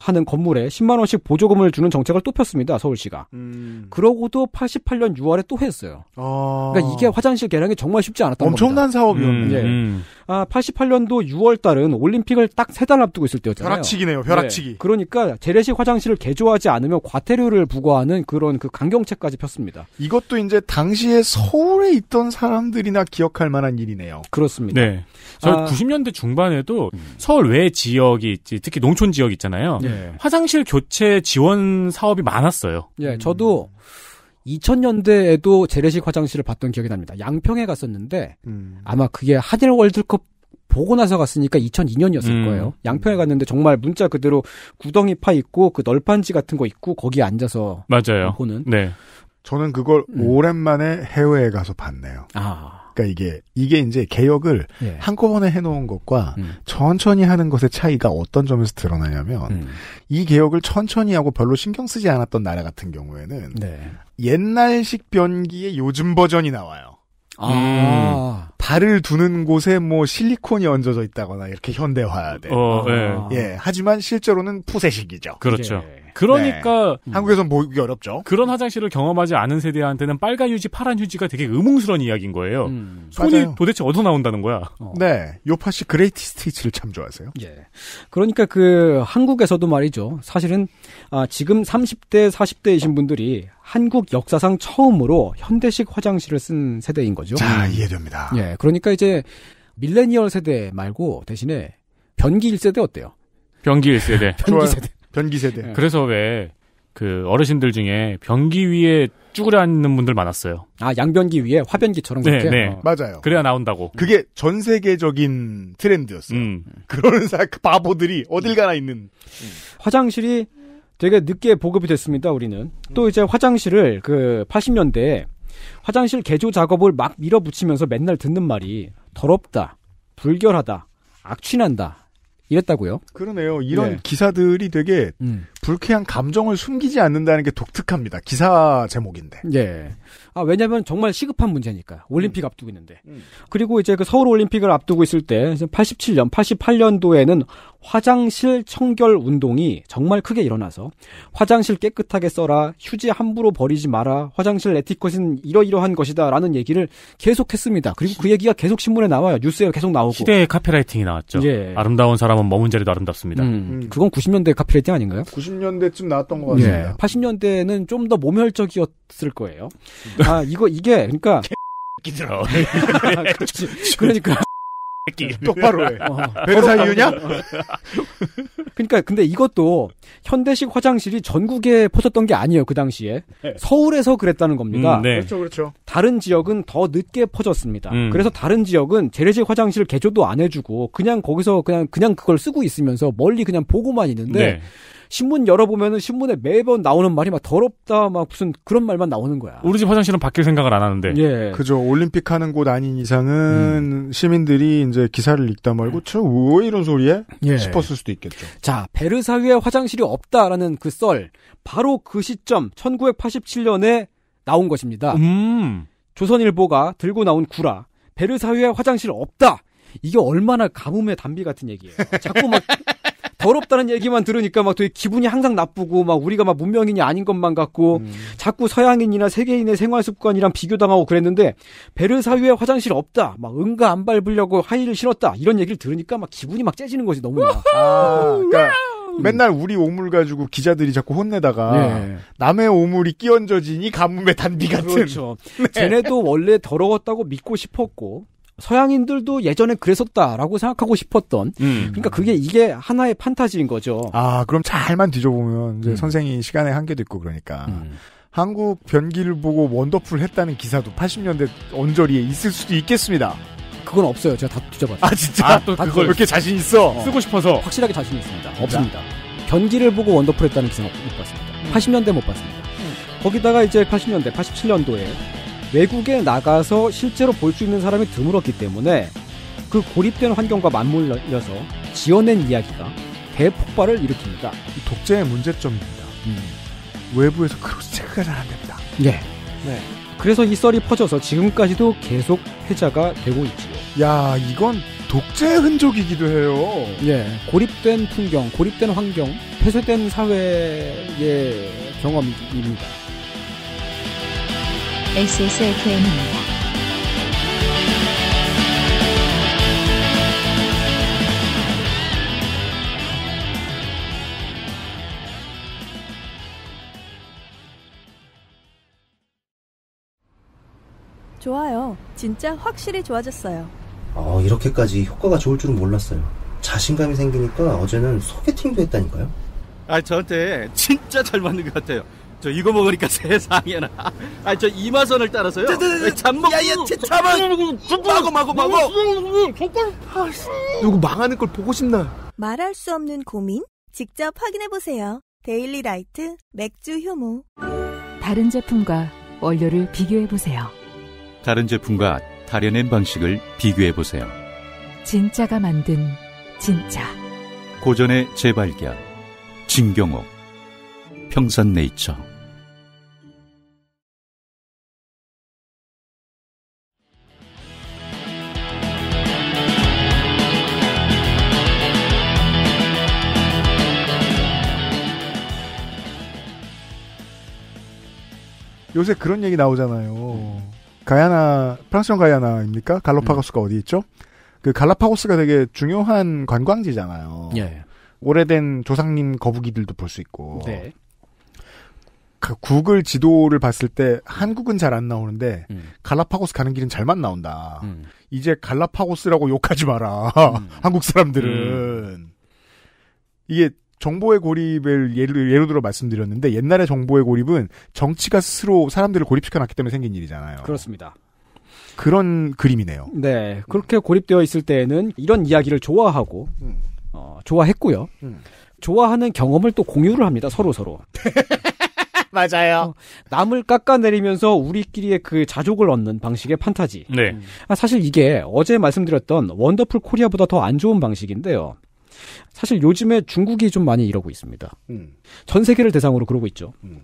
하는 건물에 10만 원씩 보조금을 주는 정책을 또 폈습니다. 서울시가. 음. 그러고도 88년 6월에 또 했어요. 아. 그러니까 이게 화장실 개량이 정말 쉽지 않았던 엄청난 겁니다. 사업이었는데. 음. 예. 음. 아, 88년도 6월 달은 올림픽을 딱 세 달 앞두고 있을 때였잖아요. 벼락치기네요, 벼락치기. 네, 그러니까 재래식 화장실을 개조하지 않으면 과태료를 부과하는 그런 그 강경책까지 폈습니다. 이것도 이제 당시에 서울에 있던 사람들이나 기억할 만한 일이네요. 그렇습니다. 네. 저 아, 90년대 중반에도 음. 서울 외 지역이 있지, 특히 농촌 지역 있잖아요. 네. 화장실 교체 지원 사업이 많았어요. 예, 네, 저도 음. 2000년대에도 재래식 화장실을 봤던 기억이 납니다. 양평에 갔었는데 음. 아마 그게 하딜 월드컵 보고 나서 갔으니까 2002년이었을 음. 거예요. 양평에 갔는데 정말 문자 그대로 구덩이 파 있고 그 널판지 같은 거 있고 거기에 앉아서 맞아요. 보는. 네. 저는 그걸 음. 오랜만에 해외에 가서 봤네요. 아. 그러니까 이게 이게 이제 개혁을 예. 한꺼번에 해놓은 것과 음. 천천히 하는 것의 차이가 어떤 점에서 드러나냐면 음. 이 개혁을 천천히 하고 별로 신경 쓰지 않았던 나라 같은 경우에는 네. 옛날식 변기의 요즘 버전이 나와요. 아. 음. 발을 두는 곳에 뭐 실리콘이 얹어져 있다거나 이렇게 현대화돼. 어, 예. 예. 하지만 실제로는 푸세식이죠. 그렇죠. 예. 그러니까 네. 한국에선 보기 어렵죠. 그런 화장실을 경험하지 않은 세대한테는 빨간 휴지, 파란 휴지가 되게 의문스러운 이야기인 거예요. 음, 손이 맞아요. 도대체 어디서 나온다는 거야. 어. 네, 요파 씨 그레이티 스테이츠를 참 좋아하세요. 예. 그러니까 그 한국에서도 말이죠. 사실은 아, 지금 30대, 40대이신 분들이 한국 역사상 처음으로 현대식 화장실을 쓴 세대인 거죠. 자, 이해됩니다. 예. 그러니까 이제 밀레니얼 세대 말고 대신에 변기 1세대 어때요? 변기 1세대. 변기 좋 세대. 변기 세대. 네. 그래서 왜 그 어르신들 중에 변기 위에 쭈그려 앉는 분들 많았어요. 아 양변기 위에 화변기처럼 네, 그렇게. 네. 어. 맞아요. 그래야 나온다고. 그게 전 세계적인 트렌드였어요. 음. 그런 그 바보들이 어딜 가나 있는. 음. 화장실이 되게 늦게 보급이 됐습니다. 우리는 또 이제 화장실을 그 80년대에 화장실 개조 작업을 막 밀어붙이면서 맨날 듣는 말이 더럽다, 불결하다, 악취난다 이랬다고요? 그러네요. 이런 네. 기사들이 되게 음. 불쾌한 감정을 숨기지 않는다는 게 독특합니다. 기사 제목인데. 예. 아, 왜냐면 하 정말 시급한 문제니까 올림픽 음. 앞두고 있는데. 음. 그리고 이제 그 서울 올림픽을 앞두고 있을 때 87년, 88년도에는 화장실 청결 운동이 정말 크게 일어나서 화장실 깨끗하게 써라, 휴지 함부로 버리지 마라, 화장실 에티컷은 이러이러한 것이다라는 얘기를 계속 했습니다. 그리고 그 얘기가 계속 신문에 나와요. 뉴스에 계속 나오고. 시대의 카피라이팅이 나왔죠. 예. 아름다운 사람은 머문 자리도 아름답습니다. 음. 그건 90년대 카피라이팅 아닌가요? 90 80년대쯤 나왔던 것 같습니다. 예, 80년대는 좀 더 모멸적이었을 거예요. 아 이거 이게 그러니까 끼들어. 그렇지. 그러니까 똑바로 해. 어. 변사 어. 이유냐? 그러니까 근데 이것도 현대식 화장실이 전국에 퍼졌던 게 아니에요 그 당시에 네. 서울에서 그랬다는 겁니다. 음, 네. 그렇죠, 그렇죠. 다른 지역은 더 늦게 퍼졌습니다. 음. 그래서 다른 지역은 재래식 화장실 개조도 안 해주고 그냥 거기서 그냥 그냥 그걸 쓰고 있으면서 멀리 그냥 보고만 있는데. 네. 신문 열어보면은 신문에 매번 나오는 말이 막 더럽다, 막 무슨 그런 말만 나오는 거야. 우리 집 화장실은 바뀔 생각을 안 하는데. 예. 그죠. 올림픽 하는 곳 아닌 이상은 음. 시민들이 이제 기사를 읽다 말고, 저, 예. 왜 이런 소리에? 예. 싶었을 수도 있겠죠. 자, 베르사유에 화장실이 없다라는 그 썰. 바로 그 시점, 1987년에 나온 것입니다. 음. 조선일보가 들고 나온 구라. 베르사유에 화장실 없다! 이게 얼마나 가뭄의 담비 같은 얘기예요. 자꾸 막 더럽다는 얘기만 들으니까 막 되게 기분이 항상 나쁘고 막 우리가 막 문명인이 아닌 것만 같고 음. 자꾸 서양인이나 세계인의 생활 습관이랑 비교당하고 그랬는데 베르사유에 화장실 없다. 막 응가 안 밟으려고 하이를 신었다. 이런 얘기를 들으니까 막 기분이 막 째지는 거지 너무 막. 아, 그러니까 맨날 우리 오물 가지고 기자들이 자꾸 혼내다가 네. 남의 오물이 끼얹어지니 가뭄의 단비 같은. 그렇죠. 네. 쟤네도 원래 더러웠다고 믿고 싶었고 서양인들도 예전에 그랬었다라고 생각하고 싶었던 음. 그러니까 그게 이게 하나의 판타지인 거죠. 아 그럼 잘만 뒤져보면 이제 음. 선생이 시간에 한계도 있고 그러니까 음. 한국 변기를 보고 원더풀 했다는 기사도 80년대 언저리에 있을 수도 있겠습니다. 그건 없어요. 제가 다 뒤져봤어요. 아 진짜 아, 또 그걸 이렇게 자신 있어 어. 쓰고 싶어서 확실하게 자신 있습니다. 없습니다. 변기를 보고 원더풀 했다는 기사못 봤습니다. 80년대 못 봤습니다. 음. 음. 거기다가 이제 80년대 87년도에 외국에 나가서 실제로 볼 수 있는 사람이 드물었기 때문에 그 고립된 환경과 맞물려서 지어낸 이야기가 대폭발을 일으킵니다. 독재의 문제점입니다. 음. 외부에서 크로스체크가 잘안 됩니다. 네. 네. 그래서 이 썰이 퍼져서 지금까지도 계속 회자가 되고 있지요. 야, 이건 독재의 흔적이기도 해요. 예. 고립된 풍경, 고립된 환경, 폐쇄된 사회의 경험입니다. XSFM입니다. 좋아요. 진짜 확실히 좋아졌어요. 어, 이렇게까지 효과가 좋을 줄은 몰랐어요. 자신감이 생기니까 어제는 소개팅도 했다니까요. 아, 저한테 진짜 잘 맞는 것 같아요. 저 이거 먹으니까 세상에나. 아 저 이마선을 따라서요. 잠먹. 야야 잠만. 마고 마고 마고. 누구 망하는 걸 보고 싶나? 말할 수 없는 고민 직접 확인해 보세요. 데일리 라이트 맥주 효모. 다른 제품과 원료를 비교해 보세요. 다른 제품과 다려낸 방식을 비교해 보세요. 진짜가 만든 진짜. 고전의 재발견. 진경옥. 평산네이처. 요새 그런 얘기 나오잖아요. 음. 가야나 프랑스형 가야나입니까? 갈로파고스가 음. 어디 있죠? 그 갈라파고스가 되게 중요한 관광지잖아요. 예. 오래된 조상님 거북이들도 볼 수 있고. 네. 그 구글 지도를 봤을 때 한국은 잘 안 나오는데 음. 갈라파고스 가는 길은 잘만 나온다. 음. 이제 갈라파고스라고 욕하지 마라. 음. 한국 사람들은 음. 이게 정보의 고립을 예를, 예로 들어 말씀드렸는데 옛날에 정보의 고립은 정치가 스스로 사람들을 고립시켜놨기 때문에 생긴 일이잖아요. 그렇습니다. 그런 그림이네요. 네. 그렇게 고립되어 있을 때에는 이런 이야기를 좋아하고, 음. 어, 좋아했고요. 음. 좋아하는 경험을 또 공유를 합니다. 서로서로. 서로. 맞아요. 어, 남을 깎아내리면서 우리끼리의 그 자족을 얻는 방식의 판타지. 네. 음. 아, 사실 이게 어제 말씀드렸던 원더풀 코리아보다 더 안 좋은 방식인데요. 사실 요즘에 중국이 좀 많이 이러고 있습니다. 음. 전 세계를 대상으로 그러고 있죠. 음.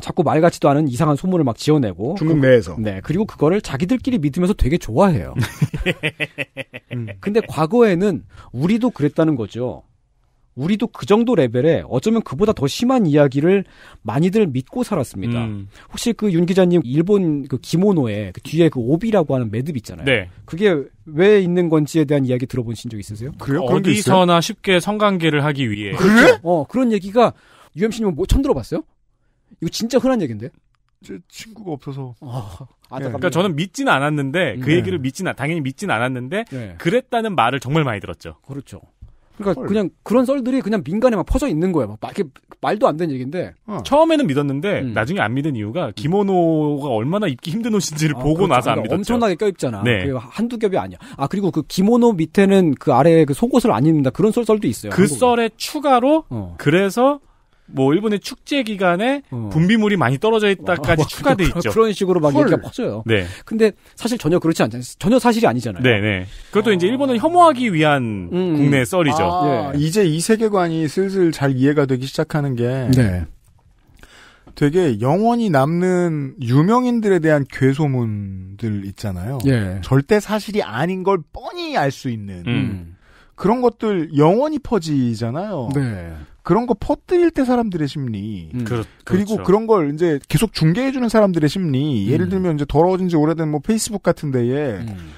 자꾸 말 같지도 않은 이상한 소문을 막 지어내고 중국 그- 내에서 네 그리고 그거를 자기들끼리 믿으면서 되게 좋아해요. 음. 근데 과거에는 우리도 그랬다는 거죠. 우리도 그 정도 레벨에 어쩌면 그보다 더 심한 이야기를 많이들 믿고 살았습니다. 음. 혹시 그 윤 기자님 일본 그 기모노에 그 뒤에 그 오비라고 하는 매듭 있잖아요. 네. 그게 왜 있는 건지에 대한 이야기 들어보신 적 있으세요? 그래요? 어디서나 쉽게 성관계를 하기 위해. 그래? 그렇죠. 어 그런 얘기가 유 m 씨님은뭐 처음 들어봤어요? 이거 진짜 흔한 얘기인데. 제 친구가 없어서. 어, 아, 네. 그러니까 저는 믿진 않았는데 그 네. 얘기를 믿진 당연히 믿진 않았는데 네. 그랬다는 말을 정말 많이 들었죠. 그렇죠. 그러니까 헐. 그냥 그런 썰들이 그냥 민간에 막 퍼져 있는 거예요. 막 이렇게 말도 안 되는 얘기인데. 어. 처음에는 믿었는데 음. 나중에 안 믿은 이유가 김원호가 얼마나 입기 힘든 옷인지를 아, 보고 그렇죠. 나서 안 믿었죠. 엄청나게 껴입잖아. 네. 그 한두 겹이 아니야. 아 그리고 그 김원호 밑에는 그 아래에 그 속옷을 안 입는다 그런 썰 썰도 있어요. 그 한국에. 썰에 추가로 어. 그래서 뭐 일본의 축제 기간에 어. 분비물이 많이 떨어져 있다까지 와, 어, 뭐 추가돼 그런, 있죠. 그런 식으로 막 헐. 얘기 퍼져요. 네. 근데 사실 전혀 그렇지 않잖아요. 전혀 사실이 아니잖아요. 네, 네. 그것도 어. 이제 일본을 혐오하기 위한 음. 음. 국내 썰이죠. 아, 네. 이제 이 세계관이 슬슬 잘 이해가 되기 시작하는 게 네. 되게 영원히 남는 유명인들에 대한 괴소문들 있잖아요. 예. 절대 사실이 아닌 걸 뻔히 알 수 있는 음. 음. 그런 것들 영원히 퍼지잖아요. 네. 그런 거 퍼뜨릴 때 사람들의 심리. 음. 그렇, 그리고 그렇죠. 그런걸 이제 계속 중계해주는 사람들의 심리. 음. 예를 들면 이제 더러워진 지 오래된 뭐 페이스북 같은 데에 음.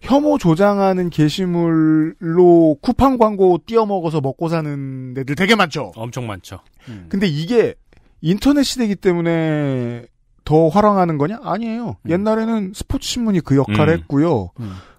혐오 조장하는 게시물로 쿠팡 광고 띄어먹어서 먹고 사는 애들 되게 많죠. 엄청 많죠. 음. 근데 이게 인터넷 시대이기 때문에 더 화랑하는 거냐? 아니에요. 음. 옛날에는 스포츠 신문이 그 역할을 음. 했고요.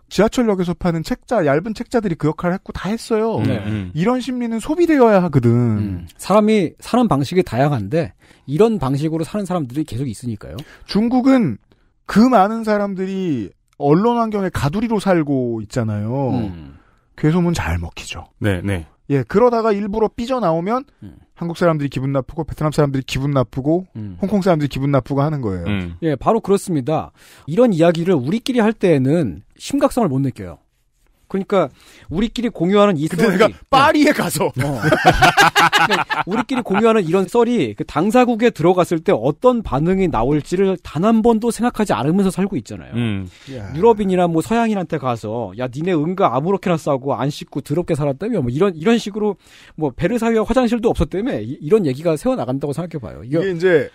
지하철역에서 파는 책자 얇은 책자들이 그 역할을 했고 다 했어요. 음, 네. 음. 이런 심리는 소비되어야 하거든. 음. 사람이 사는 방식이 다양한데 이런 방식으로 사는 사람들이 계속 있으니까요. 중국은 그 많은 사람들이 언론 환경에 가두리로 살고 있잖아요. 음. 괴소문 잘 먹히죠. 네, 네. 예, 그러다가 일부러 삐져나오면 음. 한국 사람들이 기분 나쁘고 베트남 사람들이 기분 나쁘고 음. 홍콩 사람들이 기분 나쁘고 하는 거예요. 음. 예, 바로 그렇습니다. 이런 이야기를 우리끼리 할 때에는 심각성을 못 느껴요. 그러니까 우리끼리 공유하는 이 썰이 내가 네. 파리에 가서 어. 네. 우리끼리 공유하는 이런 썰이 그 당사국에 들어갔을 때 어떤 반응이 나올지를 단 한 번도 생각하지 않으면서 살고 있잖아요. 음. 유럽인이나 뭐 서양인한테 가서 야 니네 은가 아무렇게나 싸고 안 씻고 더럽게 살았다며 뭐 이런 이런 식으로 뭐베르사유 화장실도 없었다며 이, 런 얘기가 새어 나간다고 생각해 봐요. 이게 이제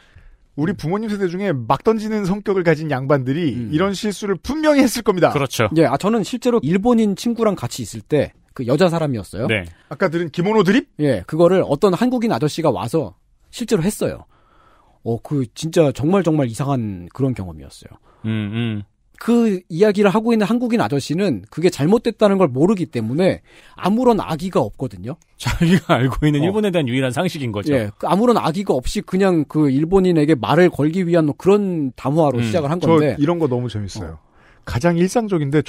우리 부모님 세대 중에 막 던지는 성격을 가진 양반들이 음. 이런 실수를 분명히 했을 겁니다. 그렇죠. 예, 아 저는 실제로 일본인 친구랑 같이 있을 때 그 여자 사람이었어요. 네. 아까 들은 기모노 드립? 예, 그거를 어떤 한국인 아저씨가 와서 실제로 했어요. 어, 그 진짜 정말 정말 이상한 그런 경험이었어요. 음, 음. 그 이야기를 하고 있는 한국인 아저씨는 그게 잘못됐다는 걸 모르기 때문에 아무런 악의가 없거든요. 자기가 알고 있는 어. 일본에 대한 유일한 상식인 거죠. 예, 그 아무런 악의가 없이 그냥 그 일본인에게 말을 걸기 위한 뭐 그런 담화로 음. 시작을 한 건데. 이런 거 너무 재밌어요. 어. 가장 일상적인데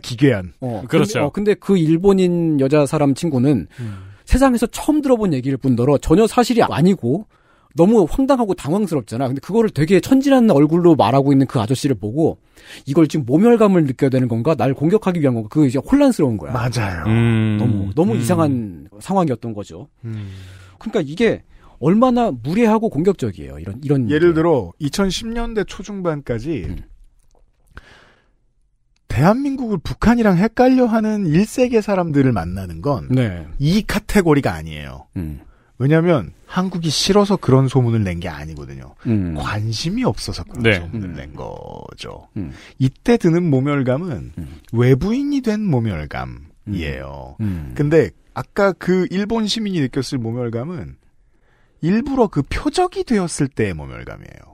기괴한. 어, 그렇죠. 근데, 어, 근데, 그 일본인 여자 사람 친구는 음. 세상에서 처음 들어본 얘기일 뿐더러 전혀 사실이 아니고 너무 황당하고 당황스럽잖아. 근데 그거를 되게 천진한 얼굴로 말하고 있는 그 아저씨를 보고 이걸 지금 모멸감을 느껴야 되는 건가? 날 공격하기 위한 건가? 그 이제 혼란스러운 거야. 맞아요. 음. 너무 너무 음. 이상한 상황이었던 거죠. 음. 그러니까 이게 얼마나 무례하고 공격적이에요. 이런 이런 예를 게. 들어 2010년대 초중반까지 음. 대한민국을 북한이랑 헷갈려하는 1세계 사람들을 만나는 건이 네. 카테고리가 아니에요. 음. 왜냐하면 한국이 싫어서 그런 소문을 낸 게 아니거든요. 음. 관심이 없어서 그런 네. 소문을 음. 낸 거죠. 음. 이때 드는 모멸감은 음. 외부인이 된 모멸감이에요. 음. 음. 근데 아까 그 일본 시민이 느꼈을 모멸감은 일부러 그 표적이 되었을 때의 모멸감이에요.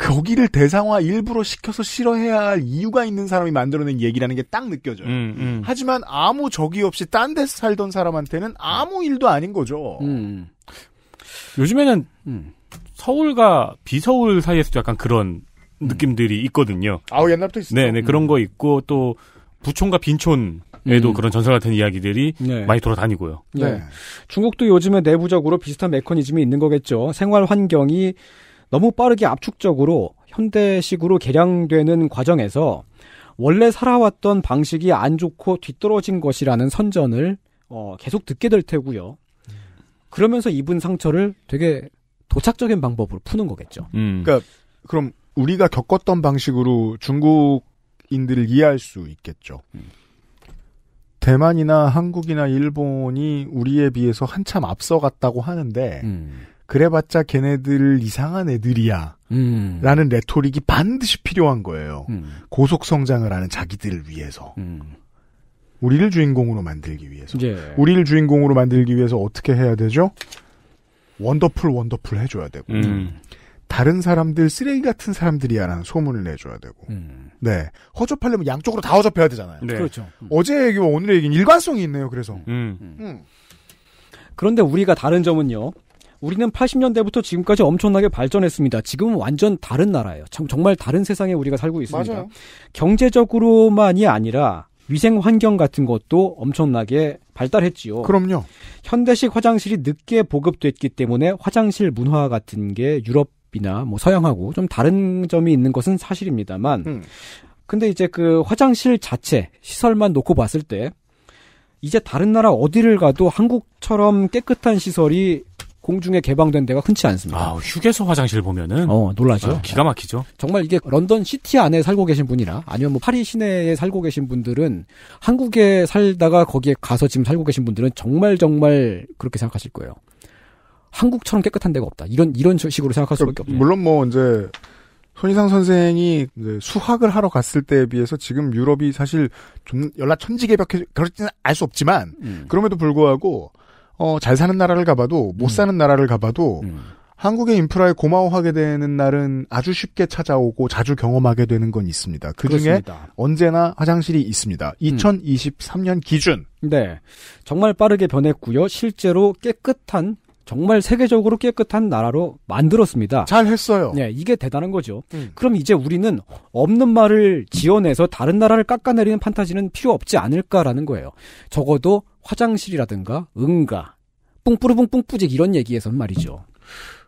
거기를 대상화 일부러 시켜서 싫어해야 할 이유가 있는 사람이 만들어낸 얘기라는 게 딱 느껴져요. 음, 음. 하지만 아무 적이 없이 딴 데서 살던 사람한테는 아무 일도 아닌 거죠. 음. 요즘에는 음. 서울과 비서울 사이에서도 약간 그런 음. 느낌들이 있거든요. 아, 옛날부터 있어요. 네, 네, 그런 음. 거 있고 또 부촌과 빈촌 에도 음. 그런 전설 같은 이야기들이 네. 많이 돌아다니고요. 네. 네. 중국도 요즘에 내부적으로 비슷한 메커니즘이 있는 거겠죠. 생활 환경이 너무 빠르게 압축적으로 현대식으로 개량되는 과정에서 원래 살아왔던 방식이 안 좋고 뒤떨어진 것이라는 선전을 어, 계속 듣게 될 테고요. 그러면서 입은 상처를 되게 도착적인 방법으로 푸는 거겠죠. 음. 그러니까 그럼 우리가 겪었던 방식으로 중국인들을 이해할 수 있겠죠. 음. 대만이나 한국이나 일본이 우리에 비해서 한참 앞서갔다고 하는데 음. 그래봤자 걔네들 이상한 애들이야. 음. 라는 레토릭이 반드시 필요한 거예요. 음. 고속 성장을 하는 자기들을 위해서. 음. 우리를 주인공으로 만들기 위해서. 예. 우리를 주인공으로 만들기 위해서 어떻게 해야 되죠? 원더풀 원더풀 해줘야 되고. 음. 다른 사람들 쓰레기 같은 사람들이야라는 소문을 내줘야 되고. 음. 네. 허접하려면 양쪽으로 다 허접해야 되잖아요. 네. 그렇죠. 어제 얘기와 오늘 얘기는 일관성이 있네요. 그래서. 음. 그런데 우리가 다른 점은요. 우리는 80년대부터 지금까지 엄청나게 발전했습니다. 지금은 완전 다른 나라예요. 참, 정말 다른 세상에 우리가 살고 있습니다. 맞아요. 경제적으로만이 아니라 위생 환경 같은 것도 엄청나게 발달했지요. 그럼요. 현대식 화장실이 늦게 보급됐기 때문에 화장실 문화 같은 게 유럽이나 뭐 서양하고 좀 다른 점이 있는 것은 사실입니다만, 음. 근데 이제 그 화장실 자체 시설만 놓고 봤을 때 이제 다른 나라 어디를 가도 한국처럼 깨끗한 시설이 공중에 개방된 데가 흔치 않습니다. 아, 휴게소 화장실 보면은 어, 놀라죠. 아, 기가 막히죠. 정말 이게 런던 시티 안에 살고 계신 분이나 아니면 뭐 파리 시내에 살고 계신 분들은 한국에 살다가 거기에 가서 지금 살고 계신 분들은 정말 정말 그렇게 생각하실 거예요. 한국처럼 깨끗한 데가 없다. 이런 이런 식으로 생각할 그러니까 수밖에 없죠. 물론 뭐 이제 손희상 선생이 이제 수학을 하러 갔을 때에 비해서 지금 유럽이 사실 좀 연락 천지개벽해 그렇지는 알 수 없지만 음. 그럼에도 불구하고 어, 잘 사는 나라를 가봐도 못 음. 사는 음. 나라를 가봐도 음. 한국의 인프라에 고마워하게 되는 날은 아주 쉽게 찾아오고 자주 경험하게 되는 건 있습니다. 그 중에 언제나 화장실이 있습니다. 2023년 음. 기준. 네. 정말 빠르게 변했고요. 실제로 깨끗한 정말 세계적으로 깨끗한 나라로 만들었습니다. 잘 했어요. 네, 이게 대단한 거죠. 음. 그럼 이제 우리는 없는 말을 지어내서 다른 나라를 깎아내리는 판타지는 필요 없지 않을까라는 거예요. 적어도 화장실이라든가 응가, 뿡뿌르뿡뿡뿌직 이런 얘기에선 말이죠.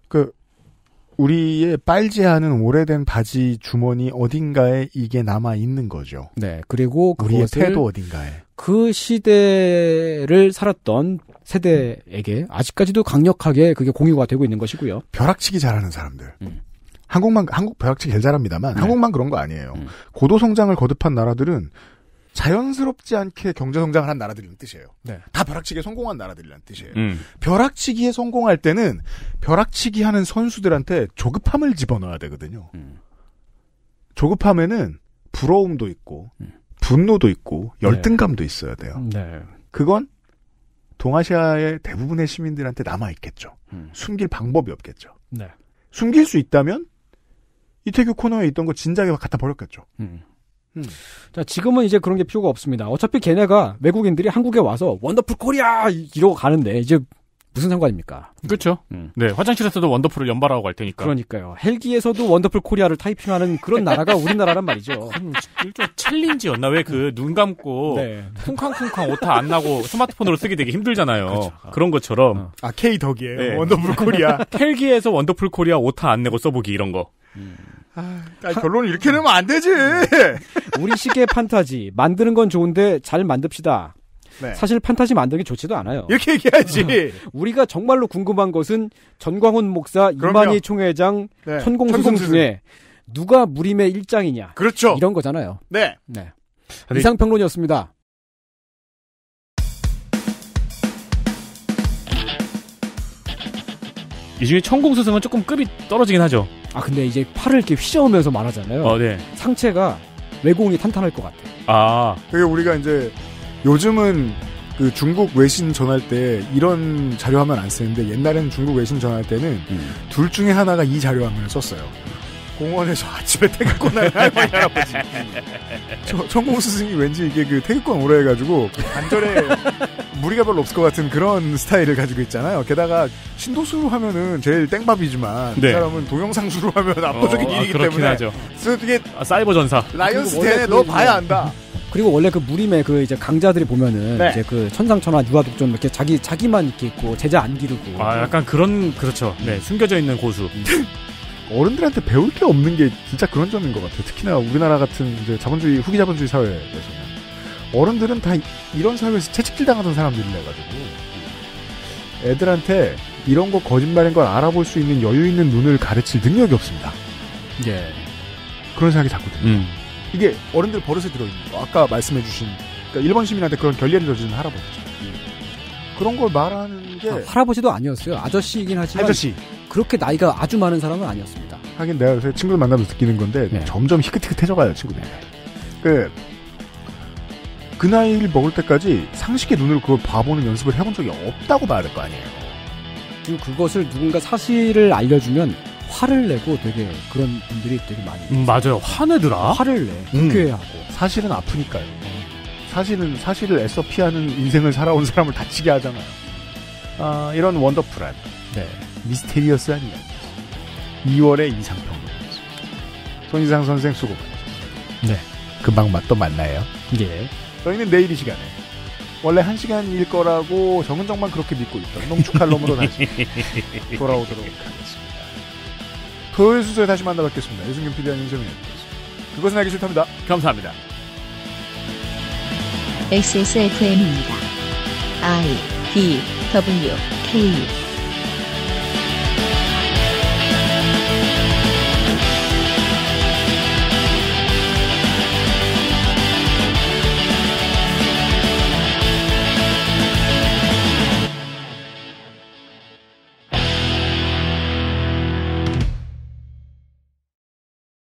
그 우리의 빨지하는 오래된 바지 주머니 어딘가에 이게 남아 있는 거죠. 네, 그리고 우리의 태도 어딘가에 그 시대를 살았던 세대에게 아직까지도 강력하게 그게 공유가 되고 있는 것이고요. 벼락치기 잘하는 사람들. 음. 한국만 한국 벼락치기 잘 잘합니다만 네. 한국만 그런 거 아니에요. 음. 고도 성장을 거듭한 나라들은 자연스럽지 않게 경제 성장을 한 나라들이란 뜻이에요. 네. 다 벼락치기에 성공한 나라들이란 뜻이에요. 음. 벼락치기에 성공할 때는 벼락치기 하는 선수들한테 조급함을 집어넣어야 되거든요. 음. 조급함에는 부러움도 있고 음. 분노도 있고 네. 열등감도 네. 있어야 돼요. 네. 그건 동아시아의 대부분의 시민들한테 남아 있겠죠. 음. 숨길 방법이 없겠죠. 네. 숨길 수 있다면 이태규 코너에 있던 거 진작에 갖다 버렸겠죠. 음. 음. 자, 지금은 이제 그런 게 필요가 없습니다. 어차피 걔네가 외국인들이 한국에 와서 원더풀 코리아! 이러고 가는데, 이제 무슨 상관입니까? 그렇죠. 음. 네, 화장실에서도 원더풀을 연발하고 갈 테니까. 그러니까요. 헬기에서도 원더풀 코리아를 타이핑하는 그런 나라가 우리나라란 말이죠. 일종 챌린지였나? 왜 그 눈 감고 네. 쿵쾅쿵쾅 오타 안 나고 스마트폰으로 쓰기 되게 힘들잖아요. 그렇죠. 아, 그런 것처럼. 어. 아, K 덕이에요. 네. 원더풀 코리아. 헬기에서 원더풀 코리아 오타 안 내고 써보기 이런 거. 음. 아, 결론을 이렇게 내면 안 되지. 네. 우리 시계 판타지 만드는 건 좋은데 잘 만듭시다. 네. 사실 판타지 만들기 좋지도 않아요. 이렇게 얘기하지. 어. 우리가 정말로 궁금한 것은 전광훈 목사, 이만희 총회장, 네. 천공수승 중에 누가 무림의 일장이냐. 그렇죠. 이런 거잖아요. 네. 네. 이상평론이었습니다. 이 중에 천공 스승은 조금 급이 떨어지긴 하죠. 아 근데 이제 팔을 이렇게 휘저으면서 말하잖아요. 어, 네. 상체가 외공이 탄탄할 것 같아. 아. 그게 우리가 이제 요즘은 그 중국 외신 전할 때 이런 자료화면 안 쓰는데 옛날에는 중국 외신 전할 때는 음. 둘 중에 하나가 이 자료화면을 썼어요. 공원에서 아침에 태극권을 할머니 할아버지. 저, 천공 스승이 왠지 이게 그 태극권 오래 해가지고 관절에 무리가 별로 없을 것 같은 그런 스타일을 가지고 있잖아요. 게다가 신도수로 하면은 제일 땡밥이지만 그 네. 그 사람은 동영상수로 하면 압도적인 어, 아, 일이기 아, 때문에. 하죠. 그래서 이게 아, 사이버 전사. 라이언스 대에 너 그 봐야 안다. 그리고 원래 그 무림의 그 이제 강자들이 보면은 네. 이제 그 천상천하 유아독존 이렇게 자기 자기만 이렇게 있고 제자 안 기르고 아 약간 그런 그렇죠 네 숨겨져 있는 고수 어른들한테 배울 게 없는 게 진짜 그런 점인 것 같아요. 특히나 우리나라 같은 이제 자본주의 후기 자본주의 사회에서는 어른들은 다 이런 사회에서 채찍질 당하던 사람들이라 가지고 애들한테 이런 거 거짓말인 걸 알아볼 수 있는 여유 있는 눈을 가르칠 능력이 없습니다. 예. 그런 생각이 자꾸 듭니다. 음. 이게 어른들 버릇에 들어있는 거. 아까 말씀해주신 그러니까 일본 시민한테 그런 결례를 던지는 할아버지죠. 예. 음. 그런 걸 말하는 게 아, 할아버지도 아니었어요. 아저씨이긴 하지만 아저씨. 그렇게 나이가 아주 많은 사람은 아니었습니다. 하긴 내가 요새 친구들 만나면서 느끼는 건데 네. 점점 히끗히끗해져가요 친구들. 네. 그, 그 나이를 먹을 때까지 상식의 눈으로 그걸 봐보는 연습을 해본 적이 없다고 봐야 될거 아니에요. 그리고 그것을 누군가 사실을 알려주면 화를 내고 되게 그런 분들이 되게 많이 음, 맞아요. 화내더라. 화를 내. 불쾌해하고. 음. 사실은 아프니까요. 사실은 사실을 애써 피하는 인생을 살아온 사람을 다치게 하잖아요. 아, 이런 원더풀한 네. 미스테리어스한 이야 2월의 이상평론 손이상 선생 수고 많으셨습니다. 네. 금방 맛 만나요. 예. 저희는 내일 이 시간에 원래 한 시간일 거라고 정은정만 그렇게 믿고 있던 농축칼럼으로 다시 돌아오도록 하겠습니다. 토요일 순서에 다시 만나뵙겠습니다. 유승균 PD와 윤세민이었습니다. 그것은 알기 싫답니다. 감사합니다. XSFM입니다. I D W K